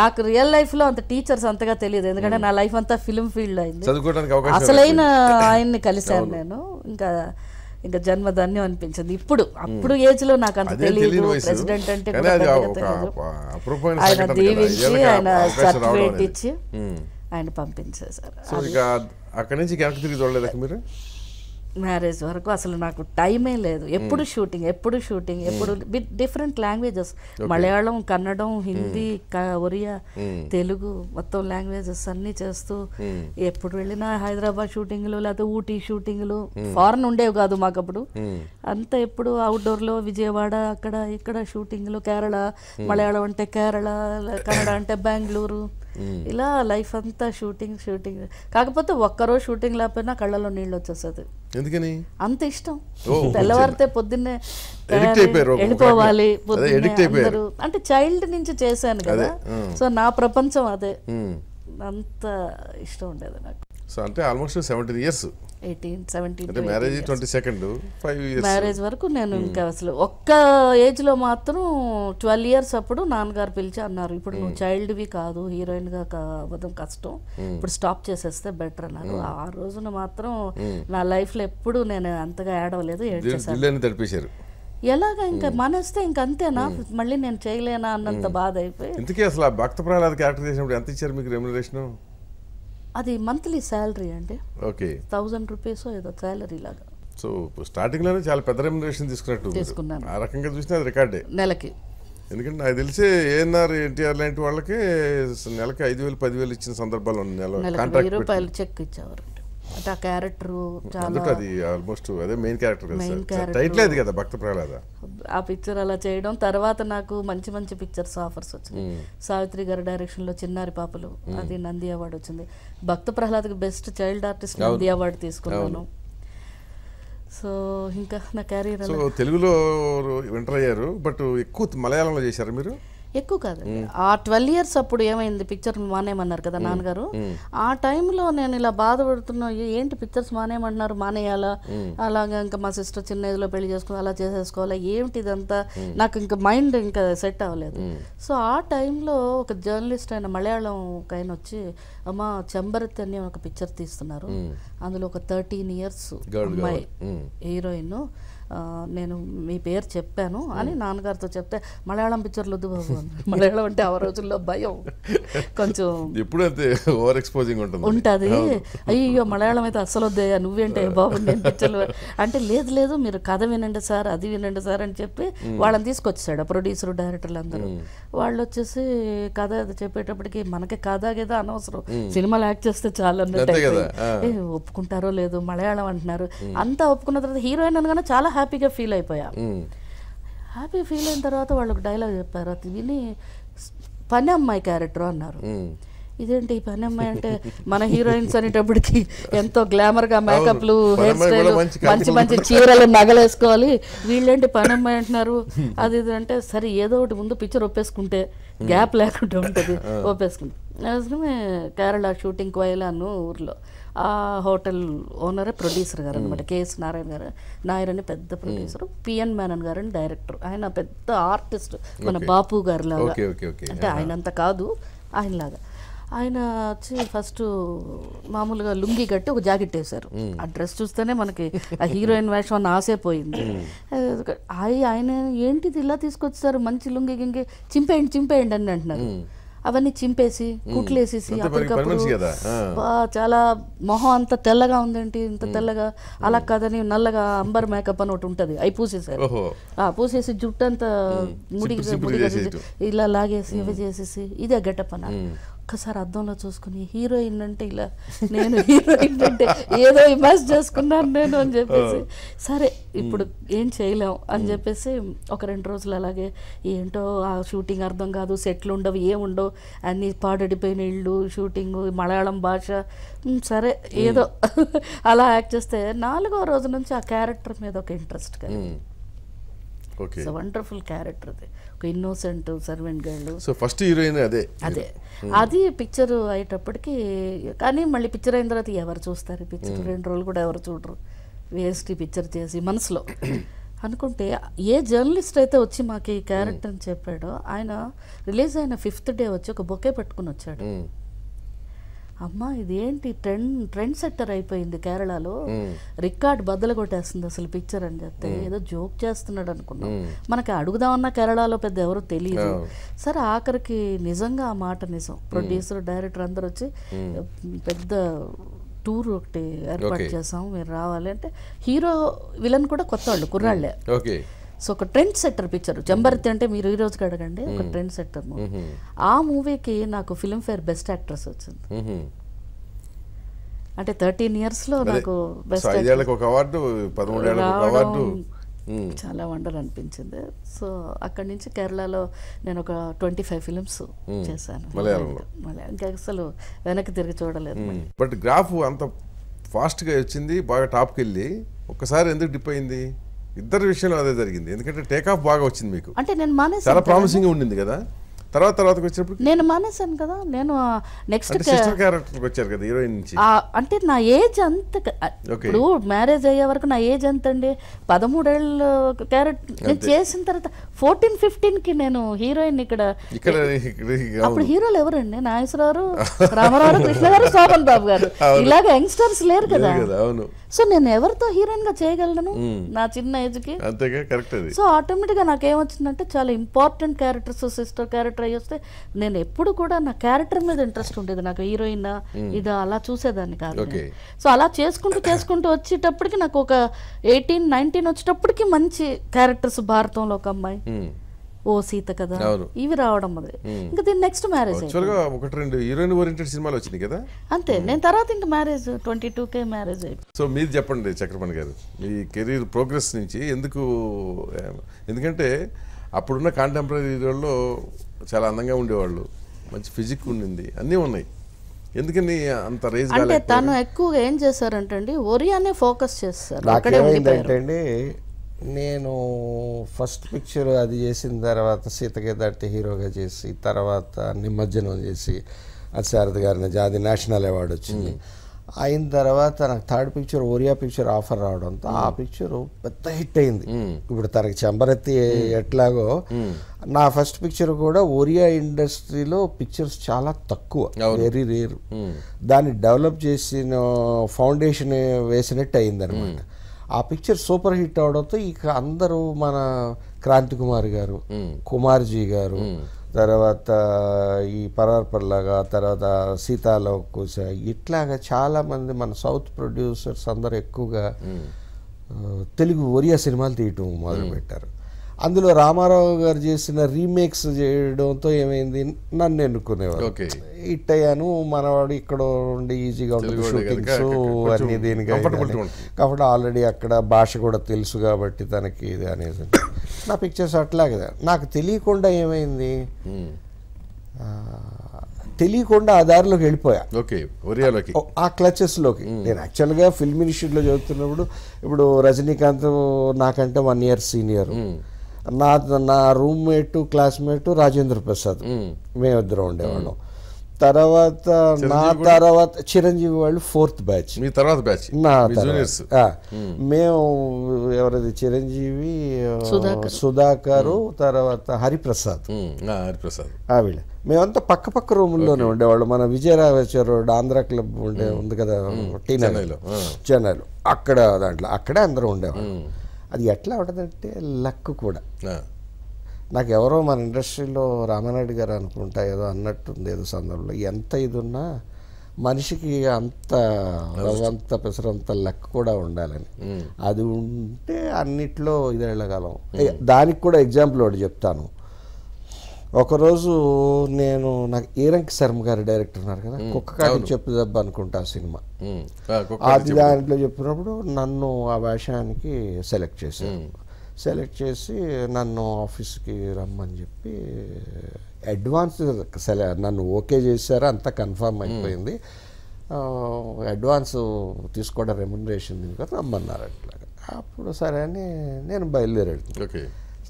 నాకు రియల్ లైఫ్ లో అంత టీచర్స్ అంతగా తెలియదు ఎందుకంటే నా లైఫ్ అంతా ఫిల్మ్ ఫీల్డ్ అయింది అసలైన ఆయన్ని కలిశాను నేను ఇంకా ఇంకా జన్మధన్యం అనిపించింది ఇప్పుడు అప్పుడు ఏజ్ లో నాకు అంత తెలియదు ప్రెసిడెంట్ అంటే ఆయన దీవించి ఆయన సర్టిఫికేట్ ఇచ్చి ఆయన పంపించేశారు అక్కడి నుంచి తిరిగి మీరు మ్యారేజ్ వరకు అసలు నాకు టైమే లేదు ఎప్పుడు షూటింగ్ ఎప్పుడు షూటింగ్ ఎప్పుడు విత్ డిఫరెంట్ లాంగ్వేజెస్ మలయాళం కన్నడం హిందీ ఒరియా తెలుగు మొత్తం లాంగ్వేజెస్ అన్ని చేస్తూ ఎప్పుడు వెళ్ళినా హైదరాబాద్ షూటింగ్లు లేకపోతే ఊటీ షూటింగ్లు ఫారెన్ ఉండేవి కాదు మాకు అప్పుడు అంతా ఎప్పుడు అవుట్డోర్లో విజయవాడ అక్కడ ఇక్కడ షూటింగ్లు కేరళ మలయాళం అంటే కేరళ కన్నడ అంటే బెంగళూరు ఇలా లైఫ్ అంతా షూటింగ్ షూటింగ్ కాకపోతే ఒక్కరోజు షూటింగ్ లేకపోయినా కళ్ళలో నీళ్ళు వచ్చేస్తుంది ఎందుకని అంత ఇష్టం తెల్లవారితే పొద్దున్నే వెళ్ళిపోవాలి అంటే చైల్డ్ నుంచి చేశాను కదా సో నా ప్రపంచం అదే అంత ఇష్టం ఉండేది నాకు సో అంటే almost seventeen years eighteen seventeen marriage twenty second five years marriage వరకు నేను hmm. ఇంకా అసలు ఒక్క ఏజ్లో మాత్రం ట్వెల్వ్ ఇయర్స్ అప్పుడు నాన్నగారు పిలిచి అన్నారు ఇప్పుడు నువ్వు చైల్డ్వి hmm. కాదు హీరోయిన్గా అవ్వడం కష్టం hmm. ఇప్పుడు స్టాప్ చేసేస్తే బెటర్ అన్నారు ఆ రోజున మాత్రం నా లైఫ్లో ఎప్పుడు నేను అంతగా అవ్వలేదు ఏడ్చేసాను ఎలాగ ఇంకా మనస్తే ఇంక అంతేనా మళ్ళీ నేను చేయలేనా అన్నంత బాధ అయిపోయి ఇంతకీ అసలు భక్త ప్రహ్లాద్ క్యారెక్టర్ చేసినప్పుడు ఎంత ఇచ్చారు మీకు రెమ్యునరేషన్ అది మంత్లీ శాలరీ అండి ఓకే థౌజండ్ రూపీస్ ఏదో శాలరీ లాగా సో స్టార్టింగ్ లోనే చాలా పెద్ద రెమ్యునరేషన్ తీసుకున్నట్టు తీసుకున్నాను ఆ రకంగా చూస్తే అది రికార్డే నెలకి ఎందుకంటే నాకు తెలిసి ఏఎన్ఆర్ ఎన్టీఆర్ లాంటి వాళ్ళకి నెలకి ఐదు వేలు పదివేలు ఇచ్చిన సందర్భాలు ఉన్నాయి నెల రూపాయలు చెక్ ఇచ్చేవారు అంటే ఆ క్యారెక్టర్ చాలా అది ఆల్మోస్ట్ అదే మెయిన్ క్యారెక్టర్ టైటిల్ అది కదా భక్త ప్రహ్లాద ఆ పిక్చర్ అలా చేయడం తర్వాత నాకు మంచి మంచి పిక్చర్స్ ఆఫర్స్ వచ్చింది సావిత్రి గారి డైరెక్షన్ లో చిన్నారి పాపలు hmm. అది నంది అవార్డు వచ్చింది భక్త ప్రహ్లాద్కి best child artist Nandi award తీసుకున్నాను సో ఇంకా నా క్యారియర్ తెలుగులో ఎంటర్ అయ్యారు బట్ ఎక్కువ మలయాళంలో చేశారు మీరు ఎక్కువ కాదు ఆ ట్వెల్వ్ ఇయర్స్ అప్పుడు ఏమైంది పిక్చర్ మానేయమన్నారు కదా నాన్నగారు ఆ టైంలో నేను ఇలా బాధపడుతున్నా ఏంటి పిక్చర్స్ మానేయమంటున్నారు మానేయాలా అలాగా ఇంకా మా సిస్టర్ చిన్న ఏజ్లో పెళ్లి చేసుకుని అలా చేసేసుకోవాలా ఏమిటి ఇదంతా నాకు ఇంకా మైండ్ ఇంకా సెట్ అవ్వలేదు సో ఆ టైంలో ఒక జర్నలిస్ట్ అయిన మలయాళం ఒక ఆయన వచ్చి అమ్మ చెంబరత్ అని ఒక పిక్చర్ తీస్తున్నారు అందులో ఒక థర్టీన్ ఇయర్స్ అమ్మాయి హీరోయిన్ నేను మీ పేరు చెప్పాను అని నాన్నగారితో చెప్తే మలయాళం పిక్చర్లు వద్దు బాబు మలయాళం అంటే ఆ రోజుల్లో భయం కొంచెం ఎప్పుడైతే ఓవర్ ఎక్స్పోజింగ్ ఉంటుంది ఉంటుంది అయ్యో మలయాళం అయితే అస్సలు వద్దే నువ్వేంటే బాబు నేను పిక్చర్లు అంటే లేదు లేదు మీరు కథ వినండి సార్ అది వినండి సార్ అని చెప్పి వాళ్ళని తీసుకొచ్చాడు ప్రొడ్యూసర్ డైరెక్టర్లు అందరూ వాళ్ళు వచ్చేసి కథ చెప్పేటప్పటికి మనకి కథ కదా అనవసరం సినిమాలు యాక్ట్ చేస్తే చాలా అన్నట్టు ఒప్పుకుంటారో లేదు మలయాళం అంటున్నారు అంతా ఒప్పుకున్న తర్వాత హీరోయిన్ అనగానే చాలా హ్యాపీగా ఫీల్ అయిపోయా హ్యాపీ ఫీల్ అయిన తర్వాత వాళ్ళకి డైలాగ్ చెప్పారు అది విని పని అమ్మాయి క్యారెక్టర్ అన్నారు ఇదేంటి ఈ పని అమ్మాయి అంటే మన హీరోయిన్స్ అనేటప్పటికి ఎంతో గ్లామర్ గా మేకప్లు హెయిర్ స్టైల్ మంచి మంచి చీరలు నగలేసుకోవాలి వీళ్ళేంటి పని అమ్మాయి అంటున్నారు అది ఇది అంటే సరే ఏదో ఒకటి ముందు పిక్చర్ ఒప్పేసుకుంటే గ్యాప్ లేకుండా ఉంటుంది ఒప్పేసుకుంటే కేరళ షూటింగ్కి వెళ్ళాను ఊర్లో ఆ హోటల్ ఓనరే ప్రొడ్యూసర్ గారు అనమాట కేఎస్ నారాయణ గారు నాయర్ అని పెద్ద ప్రొడ్యూసర్ పిఎన్ మేనన్ గారు అని డైరెక్టర్ ఆయన పెద్ద ఆర్టిస్ట్ మన బాపు గారు లాగా అంటే ఆయన అంత కాదు ఆయనలాగా ఆయన వచ్చి ఫస్ట్ మామూలుగా లుంగి కట్టి ఒక జాకెట్ వేశారు ఆ డ్రెస్ చూస్తేనే మనకి ఆ హీరోయిన్ వేషం అని ఆసేపోయింది ఆయన ఏంటిది ఇలా తీసుకొచ్చారు మంచి లుంగి గింగి చింపేయండి చింపేయండి అని అంటున్నారు అవన్నీ చింపేసి కుట్లేసేసి చాలా మొహం అంత తెల్లగా ఉందేంటి ఇంత తెల్లగా అలా కాదని నల్లగా అంబర్ మేకప్ అని ఒకటి ఉంటుంది అవి పూసేసారు ఆ పూసేసి జుట్టు అంతా ముడి ఇలా లాగేసి ఇవి చేసేసి ఇదే గెటప్ అన్నారు ఒక్కసారి అద్దంలో చూసుకుని హీరోయిన్ అంటే ఇలా నేను హీరోయిన్ అంటే ఏదో ఇమాజ్ చేసుకున్నాను నేను అని చెప్పేసి సరే ఇప్పుడు ఏం చేయలేం అని చెప్పేసి ఒక రెండు రోజులు అలాగే ఏంటో ఆ షూటింగ్ అర్థం కాదు సెట్లు ఉండవు ఏముండవు అన్ని పాడడిపోయిన ఇళ్ళు షూటింగ్ మలయాళం భాష సరే ఏదో అలా యాక్ట్ చేస్తే నాలుగో రోజు నుంచి ఆ క్యారెక్టర్ మీద ఒక ఇంట్రెస్ట్ కలిగింది వండర్ఫుల్ క్యారెక్టర్ అది ఒక innocent servant girl so first heroine అదే అదే hmm. అది పిక్చర్ అయ్యేటప్పటికి కానీ మళ్ళీ పిక్చర్ అయిన తర్వాత ఎవరు చూస్తారు పిక్చర్ hmm. రెండు రోజులు కూడా ఎవరు చూడరు వేస్ట్ పిక్చర్ చేసి మనసులో అనుకుంటే ఏ జర్నలిస్ట్ అయితే వచ్చి మాకు ఈ క్యారెక్టర్ అని చెప్పాడో ఆయన రిలీజ్ అయిన ఫిఫ్త్ డే వచ్చి ఒక బొకే పెట్టుకుని వచ్చాడు hmm. అమ్మ ఇదేంటి ట్రెండ్ ట్రెండ్ సెట్టర్ అయిపోయింది కేరళలో రికార్డ్ బద్దలు కొట్టేస్తుంది అసలు పిక్చర్ అని చెప్తే ఏదో జోక్ చేస్తున్నాడు అనుకున్నాం మనకి అడుగుదామన్నా కేరళలో పెద్ద ఎవరు తెలియదు సరే ఆఖరికి నిజంగా ఆ మాట నిజం ప్రొడ్యూసర్ డైరెక్టర్ అందరు వచ్చి పెద్ద టూర్ ఒకటి ఏర్పాటు చేసాం మీరు రావాలి అంటే హీరో విలన్ కూడా కొత్త వాళ్ళు కుర్రాళ్ళే సో ఒక ట్రెండ్ సెట్టర్ పిక్చర్ జంబర్తి అంటే మీరు ఈ రోజుకి అడగండి ఒక ట్రెండ్ సెట్టర్ మూవీ ఆ మూవీకి నాకు ఫిల్మ్ఫేర్ బెస్ట్ యాక్ట్రెస్ వచ్చింది అంటే థర్టీన్ ఇయర్స్ లో నాకు బెస్ట్ ఒక అవార్డు అవార్డు చాలా వండర్ అనిపించింది సో అక్కడి నుంచి కేరళలో నేను ఒక ట్వంటీ ఫైవ్ ఫిలిమ్స్ చేశాను ఇంకా అసలు వెనక్కి తిరిగి చూడలేదు బట్ గ్రాఫ్ అంత ఫాస్ట్గా వచ్చింది బాగా టాప్కి వెళ్ళి ఒక్కసారి ఎందుకు డిప్ అయింది ఇద్దరు విషయంలో అదే జరిగింది ఎందుకంటే టేక్ ఆఫ్ బాగా వచ్చింది మీకు అంటే నేను చాలా ప్రామిసింగ్ ఉండింది కదా తర్వాత తర్వాత వచ్చినప్పుడు నేను మానేశాను కదా నేను నెక్స్ట్ క్యారెక్టర్ వచ్చారు కదా హీరోయిన్ నుంచి అంటే నా ఏజ్ అంత ఇప్పుడు మ్యారేజ్ అయ్యే వరకు నా ఏజ్ ఎంత అండి పదమూడేళ్ళు క్యారెక్టర్ నేను చేసిన తర్వాత ఫోర్టీన్ ఫిఫ్టీన్ కి నేను హీరోయిన్ ఇక్కడ ఇక్కడ అప్పుడు హీరోలు ఎవరండి నాగేశ్వరరావు రామారావు కృష్ణ గారు శోభన్ బాబు గారు ఇలాగ యంగ్స్టర్స్ లేరు కదా సో నేను ఎవరితో హీరోయిన్ గా చేయగలను నా చిన్న ఏజ్ కి సో ఆటోమేటిక్ గా నాకేమొచ్చిందంటే చాలా important characters sister character try చేస్తే నేను ఎప్పుడు కూడా నా క్యారెక్టర్ మీద ఇంట్రెస్ట్ ఉండేది నాకు హీరోయిన్ ఇది అలా చూసేదాన్ని కాదు సో అలా చేసుకుంటూ చేసుకుంటూ వచ్చేటప్పటికి నాకు ఒక ఎయిటీన్ నైన్టీన్ వచ్చేటప్పటికి మంచి క్యారెక్టర్స్ భారతంలో ఒక అమ్మాయి ఓ సీత కదా ఇవి రావడం మొదలు ఇంకా దీని నెక్స్ట్ మ్యారేజ్ ఒకటి రెండు హీరోయిన్ ఓరియంటెడ్ సినిమాలు వచ్చింది కదా అంతే నేను తర్వాత ఇంకా మ్యారేజ్ ట్వంటీ టూ కే మ్యారేజ్ అయిపోయింది సో మీరు చెప్పండి చక్రపాణి గారు మీ కెరీర్ ప్రోగ్రెస్ నుంచి ఎందుకు ఎందుకంటే అప్పుడున్న కాంటెంపరీ హీరోల్లో చాలా అందంగా ఉండేవాళ్ళు మంచి ఫిజిక్ ఉండింది అన్నీ ఉన్నాయి ఎందుకని అంత రేజ్ అంటే తను ఎక్కువగా ఏం చేశారంటండి ఒరియానే ఫోకస్ చేస్తారు నాకేమైందంటే నేను ఫస్ట్ పిక్చర్ అది చేసిన తర్వాత సీతకేదాటి హీరోగా చేసి తర్వాత నిమజ్జనం చేసి అది శారద గారిని జాతి నేషనల్ అవార్డు వచ్చింది అయిన తర్వాత నాకు third picture Oriya picture offer రావడంతో ఆ పిక్చర్ పెద్ద హిట్ అయింది ఇప్పుడు తనకి చెంబరెత్తి ఎట్లాగో నా ఫస్ట్ పిక్చర్ కూడా ఒరియా ఇండస్ట్రీలో పిక్చర్స్ చాలా తక్కువ వెరీ రేర్ దాన్ని డెవలప్ చేసిన ఫౌండేషన్ వేసినట్టు అయింది అనమాట ఆ పిక్చర్ సూపర్ హిట్ అవడంతో ఇక అందరూ మన క్రాంతి కుమార్ గారు కుమార్జీ గారు తర్వాత ఈ పరార్పర్లాగా తర్వాత సీతాలో కూస ఇట్లాగా చాలామంది మన సౌత్ ప్రొడ్యూసర్స్ అందరు ఎక్కువగా తెలుగు ఒరియా సినిమాలు తీయటం మొదలుపెట్టారు అందులో రామారావు గారు చేసిన రీమేక్స్ చేయడంతో ఏమైంది నన్ను ఎన్నుకునేవారు హిట్ అయ్యాను మనవాడు ఇక్కడ ఉండి ఈజీగా ఉంటుంది షూటింగ్స్ అన్ని దీనికి కాబట్టి ఆల్రెడీ అక్కడ భాష కూడా తెలుసు కాబట్టి తనకి ఇది అనేది నా పిక్చర్స్ అట్లాగే నాకు తెలియకుండా ఏమైంది తెలియకుండా ఆ దారిలోకి వెళ్ళిపోయా ఓకే ఒరియాలోకి ఆ క్లచెస్లోకి నేను యాక్చువల్గా ఫిల్మ్ ఇన్స్టిట్యూట్లో చదువుతున్నప్పుడు ఇప్పుడు రజనీకాంత్ నాకంటే వన్ ఇయర్ సీనియర్ నా నా రూమ్మేట్ క్లాస్మేట్ రాజేంద్ర ప్రసాద్ మేమిద్దరం ఉండేవాళ్ళం తర్వాత నా తర్వాత చిరంజీవి వాళ్ళు ఫోర్త్ బ్యాచ్ మీ తర్వాత బ్యాచ్ నా జూనియర్స్ hmm. మేము ఎవరైతే చిరంజీవి సుధాకరు hmm. తర్వాత హరిప్రసాద్ hmm. హరిప్రసాద్ వీళ్ళ మేమంతా పక్క పక్క రూముల్లోనే ఉండేవాళ్ళు మన విజయరావేశ్వరుడు ఆంధ్ర క్లబ్ ఉండే ఉంది కదా టీనైలో చెన్నైలో అక్కడ దాంట్లో అక్కడే అందరూ ఉండేవాళ్ళు అది ఎట్లా ఉంటుందంటే లక్ కూడా నాకు ఎవరో మన ఇండస్ట్రీలో రామనాయుడు గారు అనుకుంటా ఏదో అన్నట్టుంది ఏదో సందర్భంలో ఎంత ఇది ఉన్నా మనిషికి అంత అంత పెసరంత లెక్క కూడా ఉండాలని hmm. అది ఉంటే అన్నిట్లో ఇది వెళ్ళగలం hmm. దానికి కూడా ఎగ్జాంపుల్ ఒకటి చెప్తాను ఒకరోజు నేను నాకు ఈరంక్ శర్మ గారు డైరెక్టర్ ఉన్నారు కదా hmm. కుక్క కాడికి చెప్పు దెబ్బ అనుకుంటా సినిమా అది దాంట్లో చెప్పినప్పుడు నన్ను ఆ వేషానికి సెలెక్ట్ చేశాను సెలెక్ట్ చేసి నన్ను ఆఫీస్కి రమ్మని చెప్పి అడ్వాన్స్ సెల నన్ను ఓకే చేశారు అంతా కన్ఫర్మ్ అయిపోయింది అడ్వాన్స్ తీసుకోవడం రెమ్యునరేషన్ తీసుకొని రమ్మన్నారు అట్లా అప్పుడు సరే అని నేను బయలుదేరాడు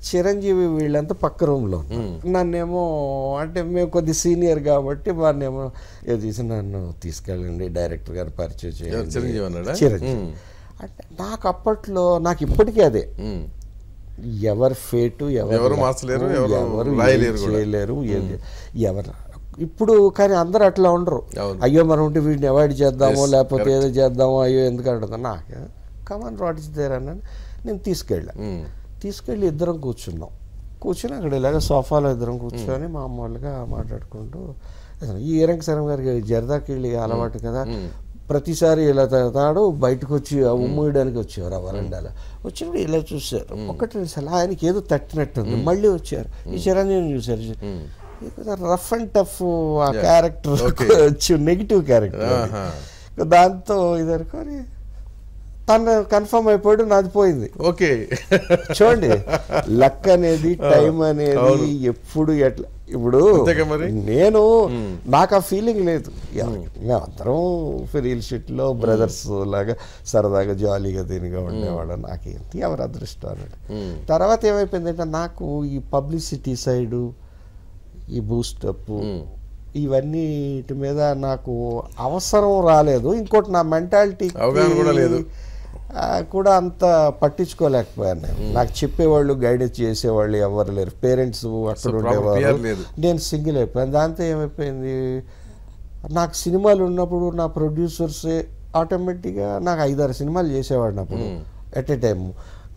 చిరంజీవి వీళ్ళంతా పక్క రూమ్లో నన్నేమో అంటే మేము కొద్ది సీనియర్ కాబట్టి వారినేమో ఏది తీసి నన్ను తీసుకెళ్ళండి డైరెక్టర్ గారు పరిచయం చేయండి చిరంజీవి అంటే నాకు అప్పట్లో నాకు ఇప్పటికీ అదే ఎవరు ఫేటు ఎవరు మార్చలేరు ఎవరు చేయలేరు ఎవరు ఇప్పుడు కానీ అందరూ అట్లా ఉండరు అయ్యో మనం ఉంటే వీటిని అవాయిడ్ చేద్దామో లేకపోతే ఏదో చేద్దామో అయ్యో ఎందుకు అడగదు నాకు కమాన్ రాట్ ఇస్ అని నేను తీసుకెళ్ళా తీసుకెళ్ళి ఇద్దరం కూర్చున్నాం కూర్చుని అక్కడ ఇలాగ సోఫాలో ఇద్దరం కూర్చొని మామూలుగా మాట్లాడుకుంటూ ఈ ఈరంగ శరం గారికి జరదాకి వెళ్ళి అలవాటు కదా ప్రతిసారి ఇలా తాడు బయటకు వచ్చి ఆ వచ్చేవారు ఆ వరండాల వచ్చినప్పుడు ఇలా చూశారు ఒకటి రెండుసార్లు ఆయనకి ఏదో తట్టినట్టుంది మళ్ళీ వచ్చారు ఈ చిరంజీవిని చూశారు రఫ్ అండ్ టఫ్ ఆ క్యారెక్టర్ వచ్చి నెగిటివ్ క్యారెక్టర్ దాంతో ఇది అనుకొని తను కన్ఫర్మ్ అయిపోయాడు నాది పోయింది ఓకే చూడండి లక్ అనేది టైం అనేది ఎప్పుడు ఎట్లా ఇప్పుడు నేను నాకు ఆ ఫీలింగ్ లేదు అందరం రియల్ షిట్లో బ్రదర్స్ లాగా సరదాగా జాలీగా దీనిగా ఉండేవాడు నాకేంటి ఎవరు అదృష్టం అన్నట్టు తర్వాత ఏమైపోయిందంటే నాకు ఈ పబ్లిసిటీ సైడు ఈ బూస్టప్ ఇవన్నిటి మీద నాకు అవసరం రాలేదు ఇంకోటి నా మెంటాలిటీ కూడా లేదు కూడా అంత పట్టించుకోలేకపోయాను నేను నాకు చెప్పేవాళ్ళు గైడెన్స్ చేసేవాళ్ళు ఎవరు లేరు పేరెంట్స్ అక్కడ ఉండేవాళ్ళు నేను సింగిల్ అయిపోయాను దాంతో ఏమైపోయింది నాకు సినిమాలు ఉన్నప్పుడు నా ప్రొడ్యూసర్సే ఆటోమేటిక్గా నాకు ఐదారు సినిమాలు చేసేవాడిని అప్పుడు ఎట్ ఎ టైమ్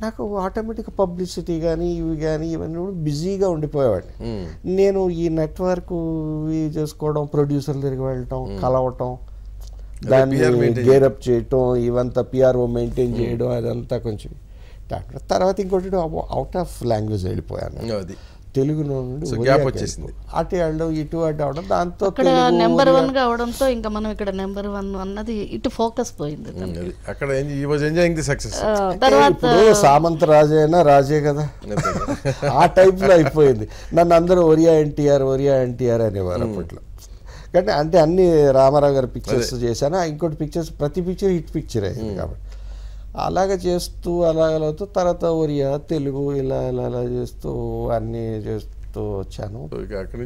నాకు ఆటోమేటిక్ పబ్లిసిటీ కానీ ఇవి కానీ ఇవన్నీ కూడా బిజీగా ఉండిపోయేవాడిని నేను ఈ నెట్వర్క్ చేసుకోవడం ప్రొడ్యూసర్ తిరిగి వెళ్ళటం కలవటం దాన్ని గేరప్ చేయటం ఇవంతా పిఆర్ఓ మెయింటైన్ hmm. చేయడం అదంతా కొంచెం తర్వాత ఇంకోటి అవుట్ ఆఫ్ లాంగ్వేజ్ వెళ్ళిపోయాను అది తెలుగు నుండి గ్యాప్ వచ్చేసింది అటు వెళ్ళడం ఇటు అటు అవడం దాంతో నెంబర్ వన్ గా అవడంతో ఇంకా మనం ఇక్కడ నెంబర్ వన్ అన్నది ఇటు ఫోకస్ పోయింది hmm, అక్కడ ఎంజాయింగ్ ది సక్సెస్ ఇప్పుడు సామంత రాజే అయినా రాజే కదా ఆ టైప్ లో అయిపోయింది నన్ను అందరూ ఒరియా ఎన్టీఆర్ ఒరియా ఎన్టీఆర్ అనేవారు hmm. అప్పట్లో కానీ అంటే అన్ని రామారావు గారి పిక్చర్స్ చేశాను ఇంకోటి పిక్చర్స్ ప్రతి పిక్చర్ హిట్ పిక్చర్ అయింది కాబట్టి అలాగ చేస్తూ అలాగలవుతూ తర్వాత ఒరియా తెలుగు ఇలా ఇలా ఇలా చేస్తూ అన్నీ చేస్తూ వచ్చాను అక్కడి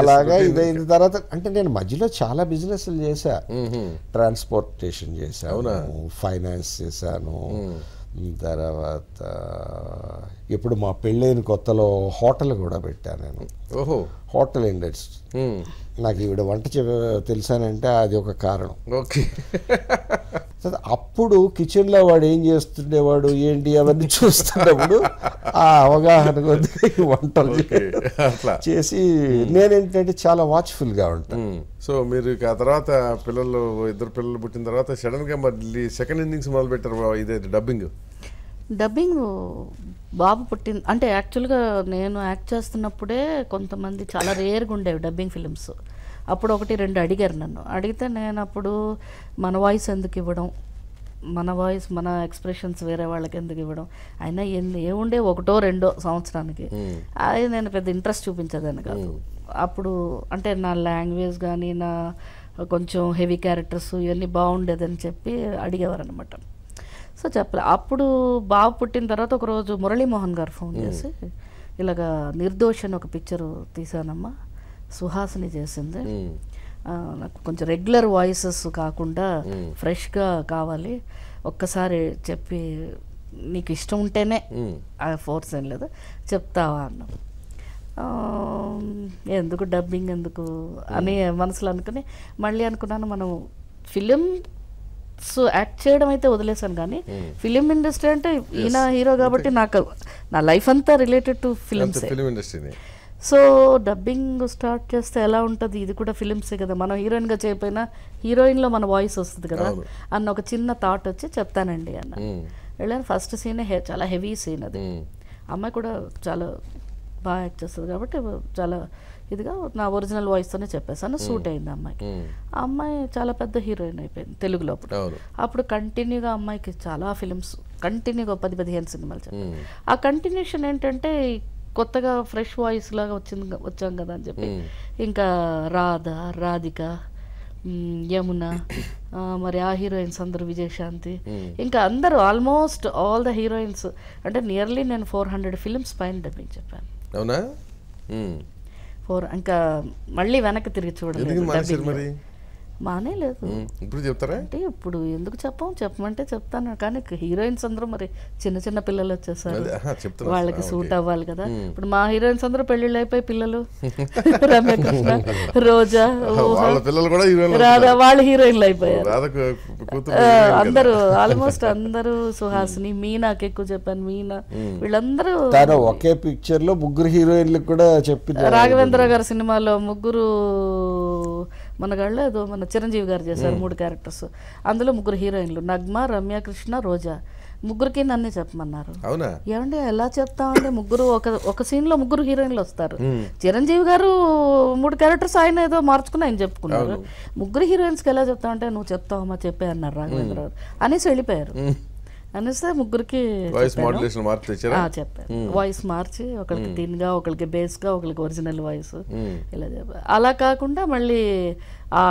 అలాగా ఇదైన తర్వాత అంటే నేను మధ్యలో చాలా బిజినెస్లు చేశా ట్రాన్స్పోర్టేషన్ చేశాను ఫైనాన్స్ చేశాను తర్వాత ఇప్పుడు మా పెళ్ళైన కొత్తలో హోటల్ కూడా పెట్టాను నేను ఓహో హోటల్ ఇండెట్స్ నాకు ఈవిడ వంట తెలిసానంటే అది ఒక కారణం ఓకే అప్పుడు కిచెన్లో వాడు ఏం చేస్తుండేవాడు ఏంటి అవన్నీ చూస్తున్నప్పుడు ఆ అవగాహన కొద్ది వంటలు చేసి నేనేంటంటే చాలా వాచ్ఫుల్గా ఉంటాను సో మీరు ఆ తర్వాత పిల్లలు ఇద్దరు పిల్లలు పుట్టిన తర్వాత సడన్గా మళ్ళీ సెకండ్ ఇన్నింగ్స్ మొదలు పెట్టారు ఇదే డబ్బింగ్ డబ్బింగ్ బాబు పుట్టింది అంటే యాక్చువల్గా నేను యాక్ట్ చేస్తున్నప్పుడే కొంతమంది చాలా రేర్గా ఉండేవి డబ్బింగ్ ఫిలిమ్స్ అప్పుడు ఒకటి రెండు అడిగారు నన్ను అడిగితే నేను అప్పుడు మన వాయిస్ ఎందుకు ఇవ్వడం మన వాయిస్ మన ఎక్స్ప్రెషన్స్ వేరే వాళ్ళకి ఎందుకు ఇవ్వడం అయినా ఎన్ని ఏముండే ఒకటో రెండో సంవత్సరానికి అది నేను పెద్ద ఇంట్రెస్ట్ చూపించేదాన్ని కాదు అప్పుడు అంటే నా లాంగ్వేజ్ కానీ నా కొంచెం హెవీ క్యారెక్టర్స్ ఇవన్నీ బాగుండేదని చెప్పి అడిగేవారు అనమాట సో చెప్పలే అప్పుడు బాబు పుట్టిన తర్వాత ఒకరోజు మురళీమోహన్ గారు ఫోన్ చేసి ఇలాగ నిర్దోష్ అని ఒక పిక్చర్ తీసానమ్మా సుహాసిని చేసింది నాకు కొంచెం రెగ్యులర్ వాయిసెస్ కాకుండా ఫ్రెష్గా కావాలి ఒక్కసారి చెప్పి నీకు ఇష్టం ఉంటేనే ఆ ఫోర్స్ ఏం లేదు చెప్తావా అన్న ఎందుకు డబ్బింగ్ ఎందుకు అని మనసులో అనుకుని మళ్ళీ అనుకున్నాను మనం ఫిలిం సో యాక్ట్ చేయడం అయితే వదిలేసాను కానీ hmm. ఫిలిం ఇండస్ట్రీ అంటే ఈయన హీరో కాబట్టి నాకు నా లైఫ్ అంతా related to films so dubbing start చేస్తే ఎలా ఉంటుంది ఇది కూడా ఫిలిమ్సే కదా మనం హీరోయిన్గా చేయకపోయినా హీరోయిన్లో మన వాయిస్ వస్తుంది కదా అన్న ఒక చిన్న థాట్ వచ్చి చెప్తానండి అన్న hmm. వెళ్ళాను ఫస్ట్ సీనే చాలా హెవీ సీన్ అది hmm. అమ్మాయి కూడా చాలా బాగా యాక్ట్ చేస్తుంది కాబట్టి చాలా ఇదిగా నా ఒరిజినల్ వాయిస్తోనే చెప్పేసాను సూట్ అయింది అమ్మాయికి ఆ అమ్మాయి చాలా పెద్ద హీరోయిన్ అయిపోయింది తెలుగులో అప్పుడు అప్పుడు కంటిన్యూగా అమ్మాయికి చాలా ఫిలిమ్స్ కంటిన్యూగా పది పదిహేను సినిమాలు చెప్పారు ఆ కంటిన్యూషన్ ఏంటంటే కొత్తగా ఫ్రెష్ వాయిస్ లాగా వచ్చింది వచ్చాం కదా అని చెప్పి ఇంకా రాధ రాధిక యమున మరి ఆ హీరోయిన్స్ అందరు విజయశాంతి ఇంకా అందరూ ఆల్మోస్ట్ ఆల్ ద హీరోయిన్స్ అంటే నియర్లీ నేను ఫోర్ హండ్రెడ్ ఫిలిమ్స్ పైన డబ్బింగ్ చెప్పాను అవునా పోరు ఇంకా మళ్ళీ వెనక్కి తిరిగి చూడండి మానేలేదు ఇప్పుడు చెప్తారా అంటే ఇప్పుడు ఎందుకు చెప్పం చెప్పమంటే చెప్తాను కానీ హీరోయిన్స్ అందరూ మరి చిన్న చిన్న పిల్లలు వచ్చేసారు వాళ్ళకి సూట్ అవ్వాలి కదా ఇప్పుడు మా హీరోయిన్స్ అందరూ పెళ్లిళ్ళు అయిపోయి పిల్లలు రమ్యకృష్ణ రోజా రాధా వాళ్ళ హీరోయిన్లు అయిపోయారు అందరూ ఆల్మోస్ట్ అందరూ సుహాసిని మీనాకి ఎక్కువ చెప్పాను మీనా వీళ్ళందరూ ఒకే పిక్చర్ లో ముగ్గురు హీరోయిన్లు కూడా చెప్పింది రాఘవేంద్ర గారి సినిమాలో ముగ్గురు మనగాళ్ళు ఏదో మన చిరంజీవి గారు చేశారు మూడు క్యారెక్టర్స్ అందులో ముగ్గురు హీరోయిన్లు నగ్మ రమ్య కృష్ణ రోజా ముగ్గురికి నన్నే చెప్పమన్నారు ఏమండి ఎలా చెప్తామంటే ముగ్గురు ఒక ఒక సీన్ లో ముగ్గురు హీరోయిన్లు వస్తారు చిరంజీవి గారు మూడు క్యారెక్టర్స్ ఆయన ఏదో మార్చుకుని ఆయన చెప్పుకున్నారు ముగ్గురు హీరోయిన్స్ కి ఎలా చెప్తామంటే నువ్వు చెప్తావమ్మా చెప్పే అన్నారు రాఘవేంద్రరావు అనేసి వెళ్ళిపోయారు అనేసి ముగ్గురికి వాయిస్ hmm. మార్చి తెచ్చారా చెప్పారు వాయిస్ మార్చి ఒకరికి టిన్గా ఒకరికి బేస్గా ఒకరికి ఒరిజినల్ వాయిస్ ఇలా చెప్పారు అలా కాకుండా మళ్ళీ ఆ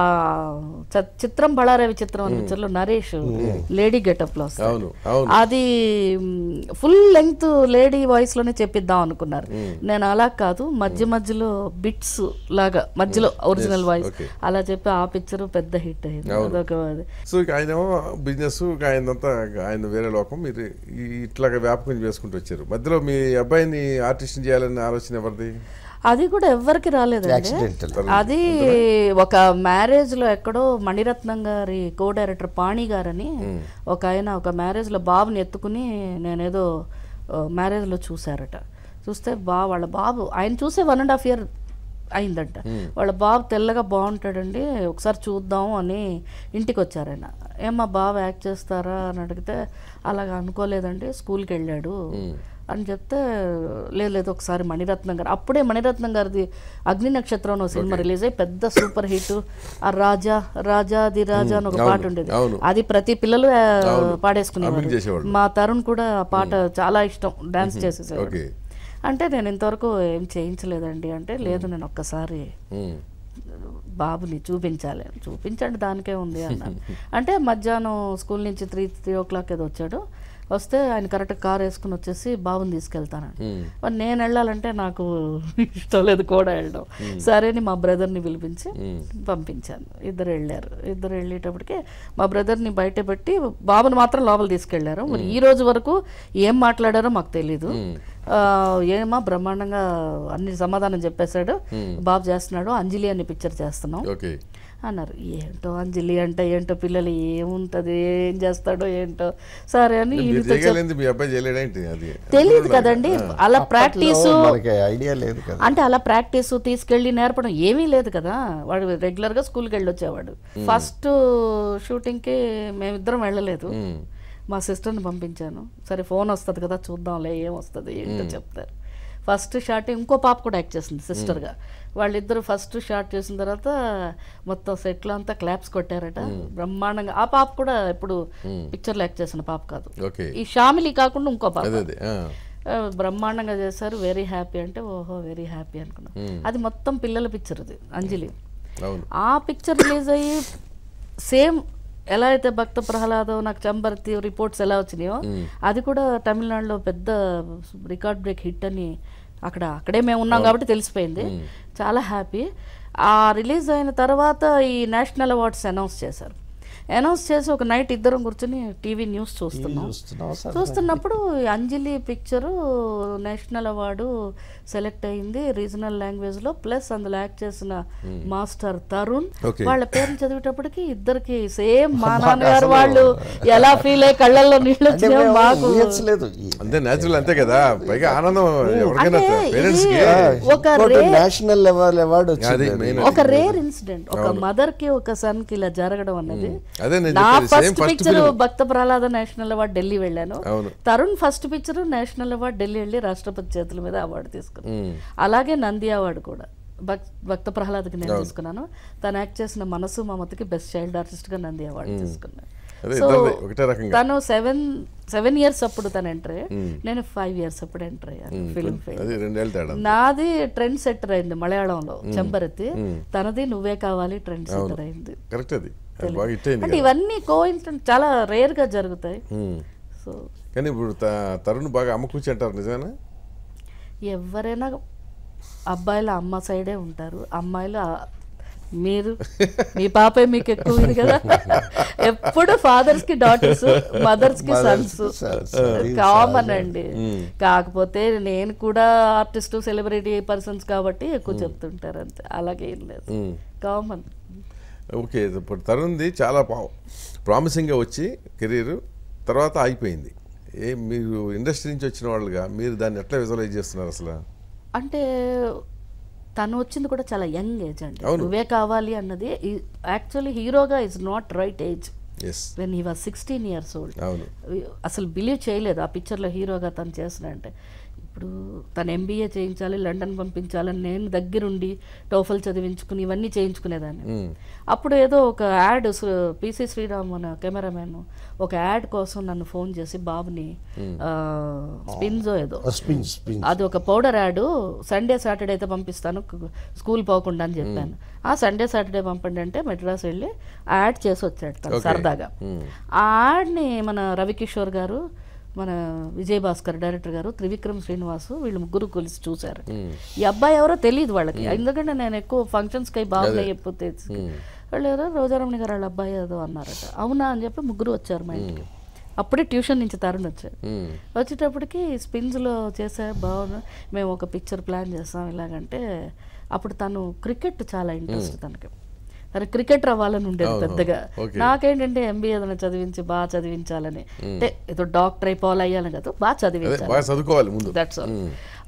చిత్రం బళారా విచిత్రం అనే పిక్చర్లో నరేష్ లేడీ గెటప్ లో అది ఫుల్ లెంగ్త్ లేడీ వాయిస్లోనే చెప్పిద్దాం అనుకున్నారు నేను అలా కాదు మధ్య మధ్యలో బిట్స్ లాగా మధ్యలో ఒరిజినల్ వాయిస్ అలా చెప్పి ఆ పిక్చర్ పెద్ద హిట్ అయింది సో ఆయన బిజినెస్ ఆయనంతా ఆయన వేరే లోకం మీరు ఇట్లాగా వ్యాపకం చేసుకుంటూ వచ్చారు మధ్యలో మీ అబ్బాయిని ఆర్టిస్ట్ చేయాలనే ఆలోచన ఎవరిది అది కూడా ఎవరికి రాలేదు అది ఒక మ్యారేజ్ లో ఎక్కడో మణిరత్నం గారి కో డైరెక్టర్ పాణి గారని hmm. ఒక ఆయన ఒక మ్యారేజ్ లో బాబుని ఎత్తుకుని నేనేదో మ్యారేజ్ లో చూసారట చూస్తే బా వాళ్ళ బాబు ఆయన చూసే వన్ అండ్ హాఫ్ ఇయర్ అయిందంట hmm. వాళ్ళ బాబు తెల్లగా బాగుంటాడండి ఒకసారి చూద్దాం అని ఇంటికి వచ్చారు ఆయన ఏమ్మా బాబు యాక్ట్ చేస్తారా అని అడిగితే అలాగ అనుకోలేదండి స్కూల్కి వెళ్ళాడు hmm. అని చెప్తే లేదు లేదు ఒకసారి మణిరత్నం గారు అప్పుడే మణిరత్నం గారిది అగ్ని నక్షత్రం సినిమా రిలీజ్ అయ్యి పెద్ద సూపర్ హిట్ ఆ రాజా రాజా ది రాజా అని ఒక పాట ఉండేది అది ప్రతి పిల్లలు పాడేసుకునేవారు మా తరుణ్ కూడా ఆ పాట చాలా ఇష్టం డాన్స్ చేసేసారు అంటే నేను ఇంతవరకు ఏం చేయించలేదండి అంటే లేదు నేను ఒక్కసారి బాబుని చూపించాలి చూపించండి దానికే ఉంది అన్నాను అంటే మధ్యాహ్నం స్కూల్ నుంచి త్రీ త్రీ ఓ క్లాక్ ఏదో వచ్చాడు వస్తే ఆయన కరెక్ట్ కార్ వేసుకుని వచ్చేసి బాబుని తీసుకెళ్తానండి మరి నేను వెళ్ళాలంటే నాకు ఇష్టం లేదు కూడా వెళ్ళడం సరే అని మా బ్రదర్ని పిలిపించి పంపించాను ఇద్దరు వెళ్ళారు ఇద్దరు వెళ్ళేటప్పటికి మా బ్రదర్ని బయట పెట్టి బాబుని మాత్రం లోపల తీసుకెళ్లారు మరి ఈ రోజు వరకు ఏం మాట్లాడారో మాకు తెలీదు ఏమా బ్రహ్మాండంగా అన్ని సమాధానం చెప్పేశాడు బాబు చేస్తున్నాడు అంజలి అని పిక్చర్ చేస్తున్నాం అన్నారు ఏంటో అంజలి అంటే ఏంటో పిల్లలు ఏముంటది ఏం చేస్తాడో ఏంటో సరే అని తెలియదు కదండి అలా ప్రాక్టీస్ అంటే అలా ప్రాక్టీస్ తీసుకెళ్ళి నేర్పడం ఏమీ లేదు కదా వాడు రెగ్యులర్గా స్కూల్కి వెళ్ళి వచ్చేవాడు ఫస్ట్ కి మేమిద్దరం వెళ్ళలేదు మా సిస్టర్ని పంపించాను సరే ఫోన్ వస్తుంది కదా చూద్దాంలే ఏం వస్తుంది ఏంటో చెప్తారు ఫస్ట్ షాట్ ఇంకో పాప కూడా యాక్ట్ చేసింది సిస్టర్గా వాళ్ళిద్దరు ఫస్ట్ షార్ట్ చేసిన తర్వాత మొత్తం సెట్లో అంతా క్లాప్స్ కొట్టారట బ్రహ్మాండంగా ఆ పాప కూడా ఇప్పుడు పిక్చర్ లెక్ చేసిన పాప కాదు ఈ షామిలి కాకుండా ఇంకో పాప బ్రహ్మాండంగా చేశారు వెరీ హ్యాపీ అంటే ఓహో వెరీ హ్యాపీ అనుకున్నాం అది మొత్తం పిల్లల పిక్చర్ అది అంజలి ఆ పిక్చర్ రిలీజ్ అయ్యి సేమ్ ఎలా అయితే భక్త ప్రహ్లాదం నాకు చంబర్తి రిపోర్ట్స్ ఎలా వచ్చినాయో అది కూడా తమిళనాడులో పెద్ద రికార్డ్ బ్రేక్ హిట్ అని అక్కడ అక్కడే మేము ఉన్నాం కాబట్టి తెలిసిపోయింది చాలా హ్యాపీ ఆ రిలీజ్ అయిన తర్వాత ఈ నేషనల్ అవార్డ్స్ అనౌన్స్ చేశారు అనౌన్స్ చేసి ఒక నైట్ ఇద్దరం కూర్చొని టీవీ న్యూస్ చూస్తున్నాం చూస్తున్నప్పుడు Anjali picture national award select అయింది రీజనల్ లాంగ్వేజ్ లో ప్లస్ అందులో యాక్ట్ చేసిన hmm. మాస్టర్ తరుణ్ వాళ్ళ పేరు చదివేటప్పటికి ఇద్దరికి సేమ్ మా నాన్నగారు వాళ్ళు ఎలా ఫీల్ అయ్యి కళ్ళల్లో నీళ్ళు మాకు అంతే నేచురల్ అంతే కదా పైగా ఆనందం hmm. ఒక నేషనల్ లెవెల్ అవార్డు ఒక రేర్ ఇన్సిడెంట్ ఒక మదర్ కి ఒక సన్ కి ఇలా జరగడం అనేది hmm. నా first picture Bhakta Prahlada national award Delhi వెళ్ళాను Tarun first picture national award Delhi వెళ్ళి రాష్ట్రపతి చేతుల మీద అవార్డు తీసుకున్నాను అలాగే నంది అవార్డు కూడా భక్త ప్రహ్లాద్కి నేను తీసుకున్నాను తను యాక్ట్ చేసిన మనసు మమతకి బెస్ట్ చైల్డ్ ఆర్టిస్ట్గా నంది అవార్డు తీసుకున్నాను సో తను సెవెన్ సెవెన్ ఇయర్స్ అప్పుడు తను ఎంటర్ నేను ఫైవ్ ఇయర్స్ అప్పుడు ఎంటర్ అయ్యాను నాది ట్రెండ్ సెటర్ అయింది మలయాళంలో చెంబరెత్తి తనది నువ్వే కావాలి ట్రెండ్ సెటర్ అయింది అంటే ఇవన్నీ కోయిన్సిడెంట్ చాలా రేర్గా జరుగుతాయి సో కానీ ఇప్పుడు తరుణ్ బాగా అమ్మ కూర్చి అంటారు నిజమేనా ఎవరైనా అబ్బాయిలు అమ్మ సైడే ఉంటారు అమ్మాయిలు మీరు మీ పాపే మీకు ఎక్కువ ఉంది కదా ఎప్పుడు ఫాదర్స్ కి డాటర్స్ మదర్స్ కి సన్స్ కామన్ అండి కాకపోతే నేను కూడా ఆర్టిస్ట్ సెలబ్రిటీ పర్సన్స్ కాబట్టి ఎక్కువ చెప్తుంటారు అంతే అలాగే ఏం లేదు కామన్ ఓకే ఇప్పుడు తరుణ్ది చాలా ప్రామిసింగ్గా వచ్చి కెరీర్ తర్వాత ఆగిపోయింది ఏ మీరు ఇండస్ట్రీ నుంచి వచ్చిన వాళ్ళుగా మీరు దాన్ని ఎట్లా విజువలైజ్ చేస్తున్నారు అసలు అంటే తను వచ్చింది కూడా చాలా యంగ్ ఏజ్ అండి నువ్వే కావాలి అన్నది యాక్చువల్లీ హీరోగా is not right age when he was sixteen years old అసలు బిలీవ్ చేయలేదు ఆ పిక్చర్లో హీరోగా తను చేసిన అంటే ఇప్పుడు తను ఎంబీఏ చేయించాలి లండన్ పంపించాలని నేను దగ్గరుండి టోఫల్ చదివించుకుని ఇవన్నీ చేయించుకునేదాన్ని అప్పుడు ఏదో ఒక యాడ్ పిసి శ్రీరామ్ అన్న కెమెరామెన్ ఒక యాడ్ కోసం నన్ను ఫోన్ చేసి బాబుని స్పిన్జో ఏదో అది ఒక పౌడర్ యాడ్ సండే సాటర్డే అయితే పంపిస్తాను స్కూల్ పోకుండా అని చెప్పాను ఆ సండే సాటర్డే పంపండి అంటే మెడ్రాస్ వెళ్ళి యాడ్ చేసి వచ్చాడు సరదాగా ఆ యాడ్ని మన రవికిషోర్ గారు మన విజయభాస్కర్ డైరెక్టర్ గారు త్రివిక్రమ్ శ్రీనివాస్ వీళ్ళు ముగ్గురు కలిసి చూశారు ఈ అబ్బాయి ఎవరో తెలియదు వాళ్ళకి ఎందుకంటే నేను ఎక్కువ ఫంక్షన్స్కి అయి బాగా చెప్పితే వాళ్ళు ఎవరో రోజారమణి గారు వాళ్ళ అబ్బాయి ఏదో అన్నారట అవునా అని చెప్పి ముగ్గురు వచ్చారు మా ఇంటికి అప్పుడే ట్యూషన్ నుంచి తరుణ్ వచ్చారు వచ్చేటప్పటికి స్పిన్స్లో చేసే బాగున్నా మేము ఒక పిక్చర్ ప్లాన్ చేస్తాం ఇలాగంటే అప్పుడు తను క్రికెట్ చాలా ఇంట్రెస్ట్ తనకి అరే క్రికెటర్ అవ్వాలని ఉండేది పెద్దగా నాకేంటంటే ఎంబీఏ ఏదైనా చదివించి బాగా చదివించాలని అంటే ఏదో డాక్టర్ అయిపోవాలి అయ్యాను కదా బాగా చదివించాలి దట్స్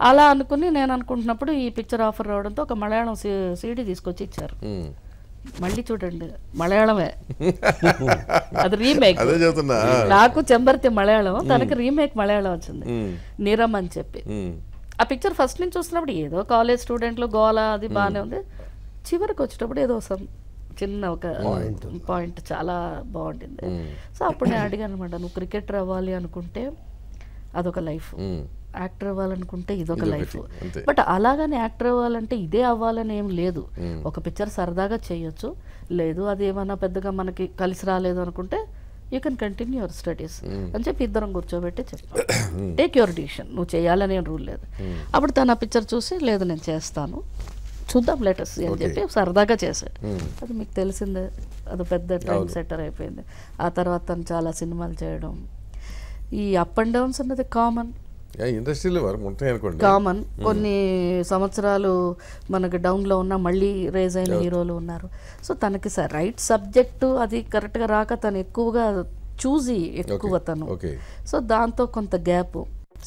అలా అనుకుని నేను అనుకుంటున్నప్పుడు ఈ పిక్చర్ ఆఫర్ రావడంతో ఒక మలయాళం సీడీ తీసుకొచ్చి ఇచ్చారు మళ్ళీ చూడండి మలయాళమే అది రీమేక్ నాకు చెంబర్తి మలయాళం తనకి రీమేక్ మలయాళం వచ్చింది నీరమ్ అని చెప్పి ఆ పిక్చర్ ఫస్ట్ నుంచి చూసినప్పుడు ఏదో కాలేజ్ స్టూడెంట్లు గోలా అది బాగానే ఉంది చివరికి వచ్చేటప్పుడు ఏదో చిన్న ఒక పాయింట్ చాలా బాగుంటుంది సో అప్పుడు నేను అడిగాను అనమాట నువ్వు క్రికెటర్ అవ్వాలి అనుకుంటే అదొక లైఫ్ యాక్టర్ అవ్వాలనుకుంటే ఇదొక లైఫ్ బట్ అలాగనే యాక్టర్ అవ్వాలంటే ఇదే అవ్వాలని ఏం లేదు ఒక పిక్చర్ సరదాగా చేయొచ్చు లేదు అది ఏమైనా పెద్దగా మనకి కలిసి రాలేదు అనుకుంటే you can continue your studies అని చెప్పి ఇద్దరం కూర్చోబెట్టి చెప్తాను టేక్ యువర్ డిసిషన్ నువ్వు చేయాలనే రూల్ లేదు అప్పుడు తను ఆ పిక్చర్ చూసి లేదు నేను చేస్తాను చూద్దాం లెటర్స్ అని చెప్పి సరదాగా చేశాడు hmm. అది మీకు తెలిసిందే అది పెద్ద టైం సెట్టర్ అయిపోయింది ఆ తర్వాత తను చాలా సినిమాలు చేయడం ఈ అప్ అండ్ డౌన్స్ అన్నది కామన్ కామన్ hmm. కొన్ని సంవత్సరాలు మనకి డౌన్లో ఉన్న మళ్ళీ రేజ్ అయిన హీరోలు ఉన్నారు సో తనకి రైట్ సబ్జెక్టు అది కరెక్ట్గా రాక తను ఎక్కువగా చూసి ఎక్కువ తను సో దాంతో కొంత గ్యాప్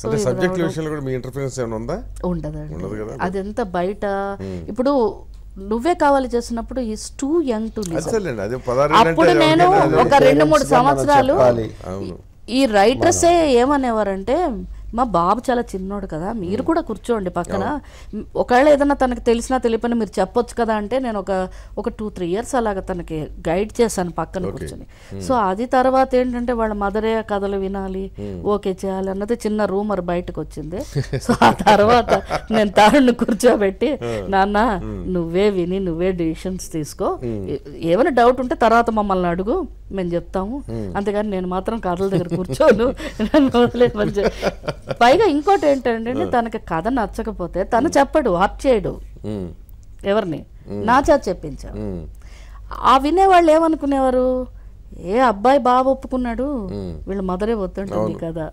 సబ్జెక్ట్ విషయంలో కూడా మీ ఇంటర్ఫరెన్స్ ఏమైనా ఉందా అదంతా బయట ఇప్పుడు నువ్వే కావాలి చేసినప్పుడు ఈస్ టూ యంగ్ టు అప్పుడు నేను ఒక రెండు మూడు సంవత్సరాలు ఈ రైటర్సే ఏమనేవారంటే మా బాబు చాలా చిన్నోడు కదా మీరు కూడా కూర్చోండి పక్కన ఒకవేళ ఏదైనా తనకు తెలిసినా తెలియపని మీరు చెప్పొచ్చు కదా అంటే నేను ఒక ఒక టూ త్రీ ఇయర్స్ అలాగ తనకి గైడ్ చేశాను పక్కన కూర్చొని సో అది తర్వాత ఏంటంటే వాళ్ళ మదరే కథలు వినాలి ఓకే చేయాలి అన్నది చిన్న రూమర్ బయటకు వచ్చింది సో ఆ తర్వాత నేను తాడును కూర్చోబెట్టి నాన్న నువ్వే విని నువ్వే డిసిషన్స్ తీసుకో ఏమైనా డౌట్ ఉంటే తర్వాత మమ్మల్ని అడుగు మేము చెప్తాము అంతేగాని నేను మాత్రం కథల దగ్గర కూర్చోను పైగా ఇంకోటి ఏంటంటే తనకి కథ నచ్చకపోతే తను చెప్పడు హప్ చేయడు ఎవరిని నా చేత చెప్పించా ఆ వినేవాళ్ళు ఏమనుకునేవారు ఏ అబ్బాయి బాగా ఒప్పుకున్నాడు వీళ్ళ మదరే వద్దంటుంది కదా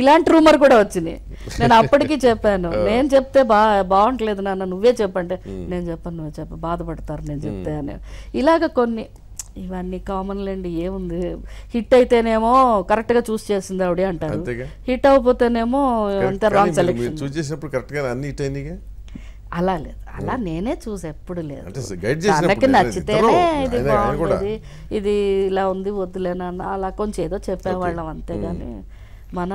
ఇలాంటి రూమర్ కూడా వచ్చింది నేను అప్పటికీ చెప్పాను నేను చెప్తే బా బాగుంటలేదు నాన్న నువ్వే చెప్పంటే నేను చెప్పాను నువ్వు చెప్ప బాధపడతారు నేను చెప్తే అని ఇలాగ కొన్ని ఇవన్నీ కామన్ లేండి ఏముంది హిట్ అయితేనేమో కరెక్ట్ గా చూస్ చేసింది ఆవిడే అంటారు హిట్ అవకపోతేనేమో అంత రాంగ్ సెలెక్షన్ చూస్ చేసినప్పుడు కరెక్ట్ గా అన్ని హిట్ అయినాయిగా అలా లేదు అలా నేనే చూసి ఎప్పుడు లేదు తనకి నచ్చితేనే ఇది బాగుంటుంది ఇది ఇలా ఉంది వద్దులేనన్నా అలా కొంచెం ఏదో చెప్పేవాళ్ళం అంతేగాని మన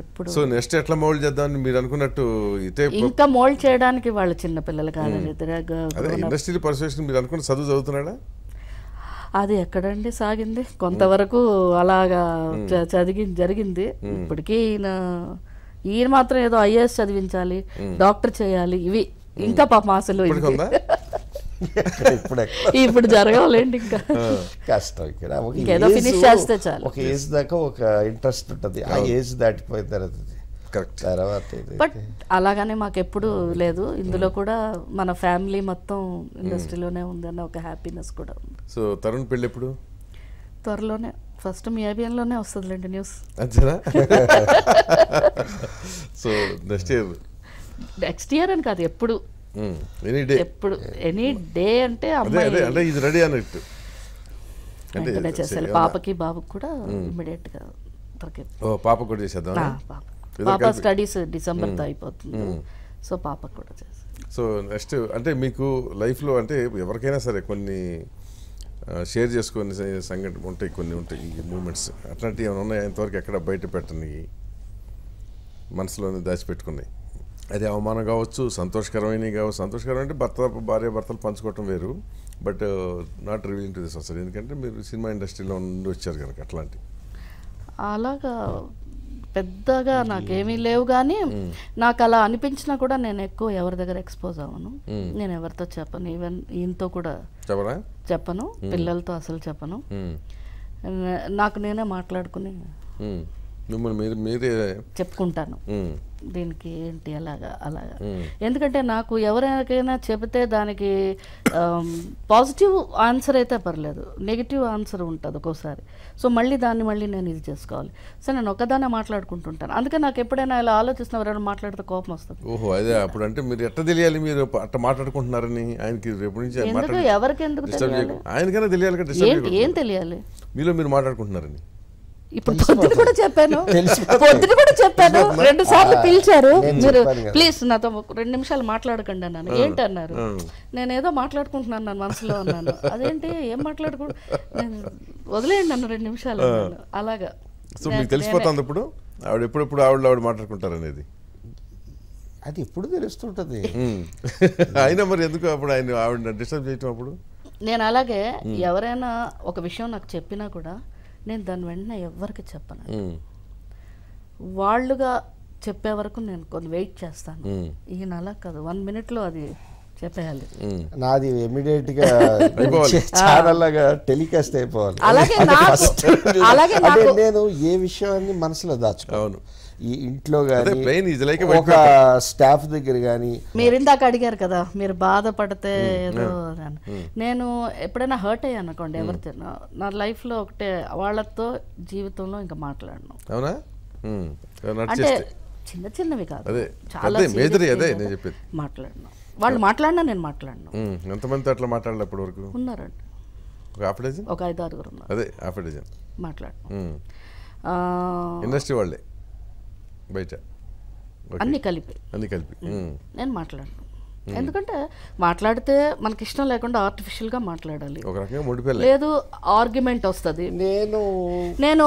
ఎప్పుడు సో నెక్స్ట్ ఎట్లా మోల్డ్ చేద్దామని మీరు అనుకున్నట్టు ఇదే ఇంకా మోల్డ్ చేయడానికి వాళ్ళు చిన్న పిల్లలు కాదు ఇండస్ట్రీ పర్సెప్షన్ మీరు అనుకున్న చదువు చదువుతున్నాడా అది ఎక్కడండి సాగింది కొంతవరకు అలాగా చదివి జరిగింది ఇప్పటికీ ఈయన ఈయన మాత్రం ఏదో ఐఏఎస్ చదివించాలి డాక్టర్ చేయాలి ఇవి ఇంకా పాపం ఆశలు ఇప్పుడు జరగాలండి ఇంకా కష్టం ఇక్కడ ఏదో ఫినిష్ చేస్తే చాలు ఒక ఏజ్ దాకా ఒక ఇంట్రెస్ట్ ఉంటుంది ఆ ఏజ్ దాటిపోయిన తర్వాత బట్ అలాగనే మాకు ఎప్పుడు లేదు ఇందులో కూడా మన ఫ్యామిలీ మొత్తం ఇండస్ట్రీలోనే అన్న hmm. ఒక హ్యాపీనెస్ కూడా సో తరుణ్ పెళ్ళి ఎప్పుడు త్వరలోనే ఫస్ట్ మీ వస్తుంది వస్తుందిలేండి news so next year next year అని కాదు ఎప్పుడు ఎనీ hmm. డే ఎప్పుడు ఎనీ డే అంటే అమ్మాయి అంటే ఇది రెడీ అన్నట్టు పాపకి బాబుకి కూడా ఇమ్మీడియట్గా hmm. దొరికింది ఓ పాప కూడా చేసేద్దాం పాప పాప స్టడీస్ డిసెంబర్తో అయిపోతుంది సో పాప కూడా సో నెక్స్ట్ అంటే మీకు లైఫ్లో అంటే ఎవరికైనా సరే కొన్ని షేర్ చేసుకునే సంఘటన ఉంటాయి కొన్ని ఉంటాయి ఈ మూమెంట్స్ అట్లాంటివి ఏమైనా ఉన్నాయి ఇంతవరకు ఎక్కడ బయట పెట్టని మనసులోనే దాచిపెట్టుకున్నాయి అది అవమానం కావచ్చు సంతోషకరమైనవి కావచ్చు సంతోషకరం అంటే భర్త భార్య భర్తలు పంచుకోవటం వేరు but not review to this అసలు ఎందుకంటే మీరు సినిమా ఇండస్ట్రీలో ఉండి వచ్చారు కనుక అట్లాంటి అలాగా పెద్దగా నాకేమీ లేవు కానీ నాకు అలా అనిపించినా కూడా నేను ఎక్కువ ఎవరి దగ్గర ఎక్స్పోజ్ అవ్వను నేను ఎవరితో చెప్పను ఈవెన్ ఈయనతో కూడా చెప్పను పిల్లలతో అసలు చెప్పను నాకు నేనే మాట్లాడుకుని మిమ్మల్ని మీరు మీరే చెప్పుకుంటాను దీనికి ఏంటి అలాగా అలాగా ఎందుకంటే నాకు ఎవరికైనా చెబితే దానికి పాజిటివ్ ఆన్సర్ అయితే పర్లేదు నెగిటివ్ ఆన్సర్ ఉంటుంది ఒక్కోసారి సో మళ్ళీ దాన్ని మళ్ళీ నేను ఇది చేసుకోవాలి సో నేను ఒకదానే మాట్లాడుకుంటుంటాను అందుకే నాకు ఎప్పుడైనా ఇలా ఆలోచిస్తున్న ఎవరైనా మాట్లాడితే కోపం వస్తుంది ఓహో అదే అప్పుడు అంటే మీరు ఎట్లా తెలియాలి మీరు అట్లా మాట్లాడుకుంటున్నారని ఆయనకి రేపు నుంచి ఎందుకు ఎవరికి ఎందుకు ఆయనకైనా తెలియాలి ఏం తెలియాలి మీలో మీరు మాట్లాడుకుంటున్నారని ఇప్పుడు పొద్దున కూడా చెప్పాను పొద్దున కూడా చెప్పాను రెండు సార్లు పిలిచారు మీరు ప్లీజ్ నాతో రెండు నిమిషాలు మాట్లాడకండి అన్నాను ఏంటి అన్నారు నేను ఏదో మాట్లాడుకుంటున్నాను నన్ను మనసులో అన్నాను అదేంటి ఏం మాట్లాడుకు వదిలేయండి నన్ను రెండు నిమిషాలు అలాగా సో మీకు తెలిసిపోతుంది ఇప్పుడు ఆవిడ ఎప్పుడెప్పుడు ఆవిడ ఆవిడ మాట్లాడుకుంటారు అనేది అది ఎప్పుడు తెలుస్తుంటది అయినా మరి ఎందుకు అప్పుడు ఆయన ఆవిడ డిస్టర్బ్ చేయటం అప్పుడు నేను అలాగే ఎవరైనా ఒక విషయం నాకు చెప్పినా కూడా నేను దాని వెంటనే ఎవ్వరికి చెప్పను వాళ్ళుగా చెప్పే వరకు నేను కొన్ని వెయిట్ చేస్తాను ఈయన అలా కాదు వన్ మినిట్లో అది చెప్పేయాలి నాది ఇమీడియట్ గా టెలికాస్ట్ అయిపోవాలి అలాగే నేను ఏ విషయాన్ని మనసులో దాచుకోను ఈ ఇంట్లో కానీ ఒక స్టాఫ్ దగ్గర కానీ మీరు ఇందాక అడిగారు కదా మీరు బాధపడితే ఏదో నేను ఎప్పుడైనా హర్ట్ అయ్యాను అనుకోండి ఎవరితో నా లైఫ్లో ఒకటే వాళ్ళతో జీవితంలో ఇంకా మాట్లాడను అవునా అంటే చిన్న చిన్నవి కాదు చాలా మాట్లాడను వాళ్ళు మాట్లాడినా నేను మాట్లాడను ఎంతమంది అట్లా మాట్లాడలేప్పటి వరకు ఉన్నారండి ఒక ఒక ఐదు ఆరుగురు ఉన్నారు అదే హాఫ్ ఇండస్ట్రీ వాళ్ళే బయట అన్నీ కలిపి అన్ని కలిపి నేను మాట్లాడను ఎందుకంటే మాట్లాడితే మనకి ఇష్టం లేకుండా ఆర్టిఫిషియల్ గా మాట్లాడాలి లేదు ఆర్గ్యుమెంట్ వస్తుంది నేను నేను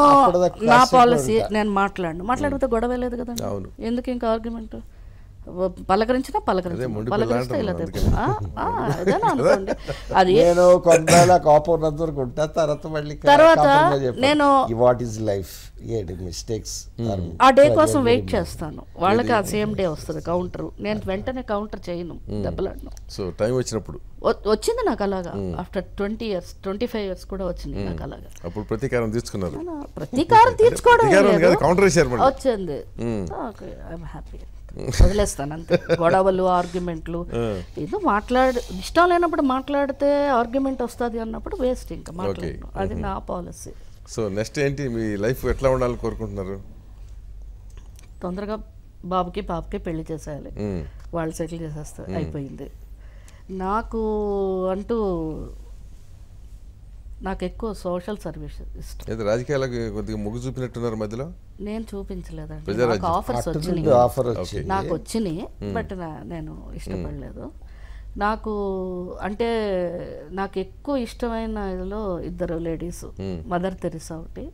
నా పాలసీ నేను మాట్లాడను మాట్లాడితే గొడవ లేదు కదా ఎందుకు ఇంకా ఆర్గ్యుమెంట్ పలకరించిన పలకరించిన ఇలా అది తర్వాత మళ్ళీ తర్వాత నేను వాట్ లైఫ్ మిస్టేక్స్ hmm. ఆ డే కోసం వెయిట్ చేస్తాను వాళ్ళకి ఆ సేమ్ డే వస్తుంది కౌంటర్ నేను hmm. వెంటనే కౌంటర్ చేయను hmm. దెబ్బలాడను సో టైం వచ్చినప్పుడు వచ్చింది నాకు అలాగా after twenty years twenty five years కూడా వచ్చింది నాకు అలాగా అప్పుడు ప్రతీకారం తీర్చుకున్నారు ప్రతీకారం తీర్చుకోవడం వచ్చింది హ్యాపీ వదిలేస్తాను అంతే గొడవలు ఆర్గ్యుమెంట్లు ఏదో మాట్లాడు ఇష్టం లేనప్పుడు మాట్లాడితే ఆర్గ్యుమెంట్ వస్తుంది అన్నప్పుడు వేస్ట్ ఇంకా మాట్లాడను అది నా పాలసీ సో నెక్స్ట్ ఏంటి మీ లైఫ్ ఎట్లా ఉండాలని కోరుకుంటున్నారు తొందరగా బాబుకి పాపకి పెళ్లి చేసేయాలి వాళ్ళు సెటిల్ చేసేస్తారు అయిపోయింది నాకు అంటూ నాకు ఎక్కువ సోషల్ సర్వీస్ ఇష్టం రాజకీయాలకు కొద్దిగా ముగ్గు చూపినట్టున్నారు మధ్యలో నేను చూపించలేదండి నాకు ఆఫర్స్ వచ్చినాయి నాకు వచ్చినాయి hmm. బట్ నేను ఇష్టపడలేదు hmm. నాకు అంటే నాకు ఎక్కువ ఇష్టమైన ఇదిలో ఇద్దరు లేడీస్ hmm. మదర్ తెరిసా ఒకటి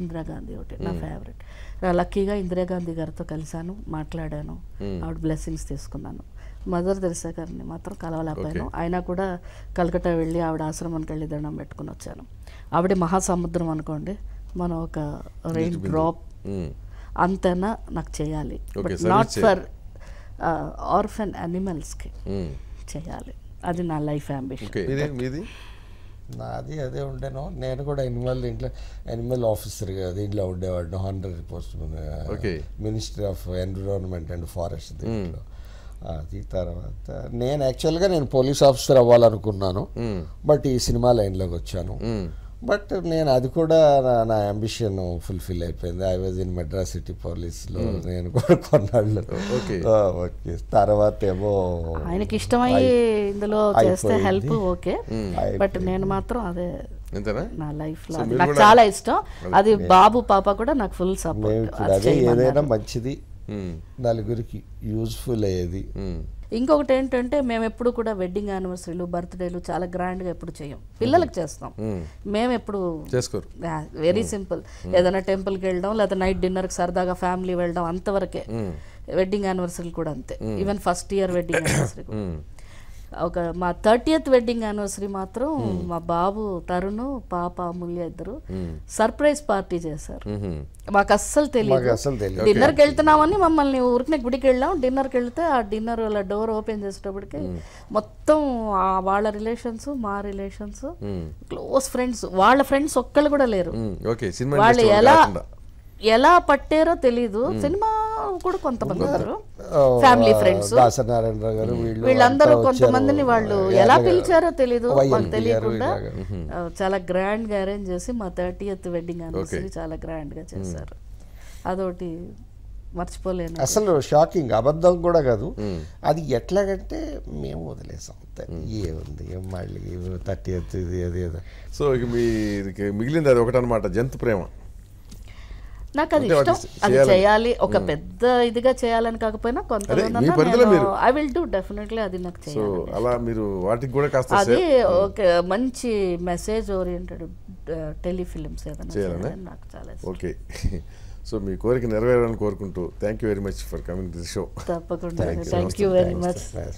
ఇందిరాగాంధీ ఒకటి నా ఫేవరెట్ లక్కీగా ఇందిరాగాంధీ గారితో కలిశాను మాట్లాడాను ఆవిడ బ్లెస్సింగ్స్ తీసుకున్నాను మదర్ తెరిసా గారిని మాత్రం కలవలేకపోయాను అయినా కూడా కలకట్టా వెళ్ళి ఆవిడ ఆశ్రమానికి వెళ్ళి దండం పెట్టుకుని వచ్చాను ఆవిడ మహాసముద్రం అనుకోండి మనం ఒక రెయిన్ డ్రాప్ అంతైనా నాకు చేయాలి బట్ నాట్ ఫర్ ఆర్ఫన్ అనిమల్స్కి చేయాలి అది నా లైఫ్ అంబిషన్ నాది అదే ఉండేను నేను కూడా ఎనిమల్ దీంట్లో ఎనిమల్ ఆఫీసర్గా దీంట్లో ఉండేవాడిని hundred post ministry of environment and forest దీంట్లో అది తర్వాత నేను యాక్చువల్గా నేను పోలీస్ ఆఫీసర్ అవ్వాలనుకున్నాను బట్ hmm. ఈ సినిమా లైన్లోకి వచ్చాను బట్ hmm. నేను అది కూడా నా అంబిషన్ ఫుల్ఫిల్ అయిపోయింది I was in Madras city పోలీస్లో నేను కూడా కొన్నాళ్ళు ఓకే తర్వాత ఏమో ఆయనకి ఇష్టమై ఇందులో చేస్తే హెల్ప్ ఓకే బట్ hmm. నేను మాత్రం అదే నా నాకు చాలా ఇష్టం అది బాబు పాప కూడా నాకు ఫుల్ సపోర్ట్ ఏదైనా మంచిది Hmm. నలుగురికి యూజ్ఫుల్ అయ్యేది hmm. ఇంకొకటి ఏంటంటే మేము ఎప్పుడు కూడా వెడ్డింగ్ యానివర్సరీలు బర్త్డేలు చాలా గ్రాండ్గా ఎప్పుడు చేయం పిల్లలకు hmm. చేస్తాం మేము ఎప్పుడు చేసుకోరు వెరీ సింపుల్ ఏదైనా టెంపుల్కి వెళ్ళడం లేదా నైట్ డిన్నర్ కి సరదాగా ఫ్యామిలీ వెళ్ళడం అంతవరకే వెడ్డింగ్ యానివర్సరీలు కూడా అంతే even first year wedding anniversary ఒక మా థర్టీఎత్ వెడ్డింగ్ యానివర్సరీ మాత్రం మా బాబు తరుణ్ పాప అమూల్య ఇద్దరు సర్ప్రైజ్ పార్టీ చేశారు మాకు అస్సలు తెలియదు డిన్నర్కి వెళ్తున్నామని మమ్మల్ని ఊరికి గుడికి వెళ్ళాం డిన్నర్కి వెళ్తే ఆ డిన్నర్ వాళ్ళ డోర్ ఓపెన్ చేసేటప్పటికి మొత్తం వాళ్ళ రిలేషన్స్ మా రిలేషన్స్ క్లోజ్ ఫ్రెండ్స్ వాళ్ళ ఫ్రెండ్స్ ఒక్కళ్ళు కూడా లేరు వాళ్ళు ఎలా ఎలా పట్టారో తెలీదు సినిమా కూడా కొంతమంది ఫ్యామిలీ ఫ్రెండ్స్ దాసనారాయణ గారు వీళ్ళందరూ కొంతమందిని వాళ్ళు ఎలా పిలిచారో తెలీదు వాళ్ళు తెలియకుండా చాలా గ్రాండ్ గా అరేంజ్ చేసి మా ఎయిత్ వెడ్డింగ్ అనేసి చాలా గ్రాండ్ గా చేశారు అదొకటి మర్చిపోలేను అసలు షాకింగ్ అబద్ధం కూడా కాదు అది ఎట్లాగంటే మేము వదిలేసాం ఏముంది ఏం మళ్ళీ థర్టీ ఇది అది సో ఇక మీ మిగిలింది అది ఒకటనమాట జంతు ప్రేమ నాకు అది ఇష్టం అది చేయాలి ఒక పెద్ద ఇదిగా చేయాలని కాకపోయినా కొంత ఐ విల్ డూ డెఫినెట్లీ అది నాకు చేయాలి అలా మీరు వాటికి కూడా కాస్త అది ఒక మంచి మెసేజ్ ఓరియంటెడ్ టెలిఫిలిమ్స్ ఏదైనా చేయాలని నాకు చాలా ఓకే సో మీ కోరిక నెరవేరాలని కోరుకుంటూ thank you very much for coming to the show తప్పకుండా థ్యాంక్ యూ వెరీ మచ్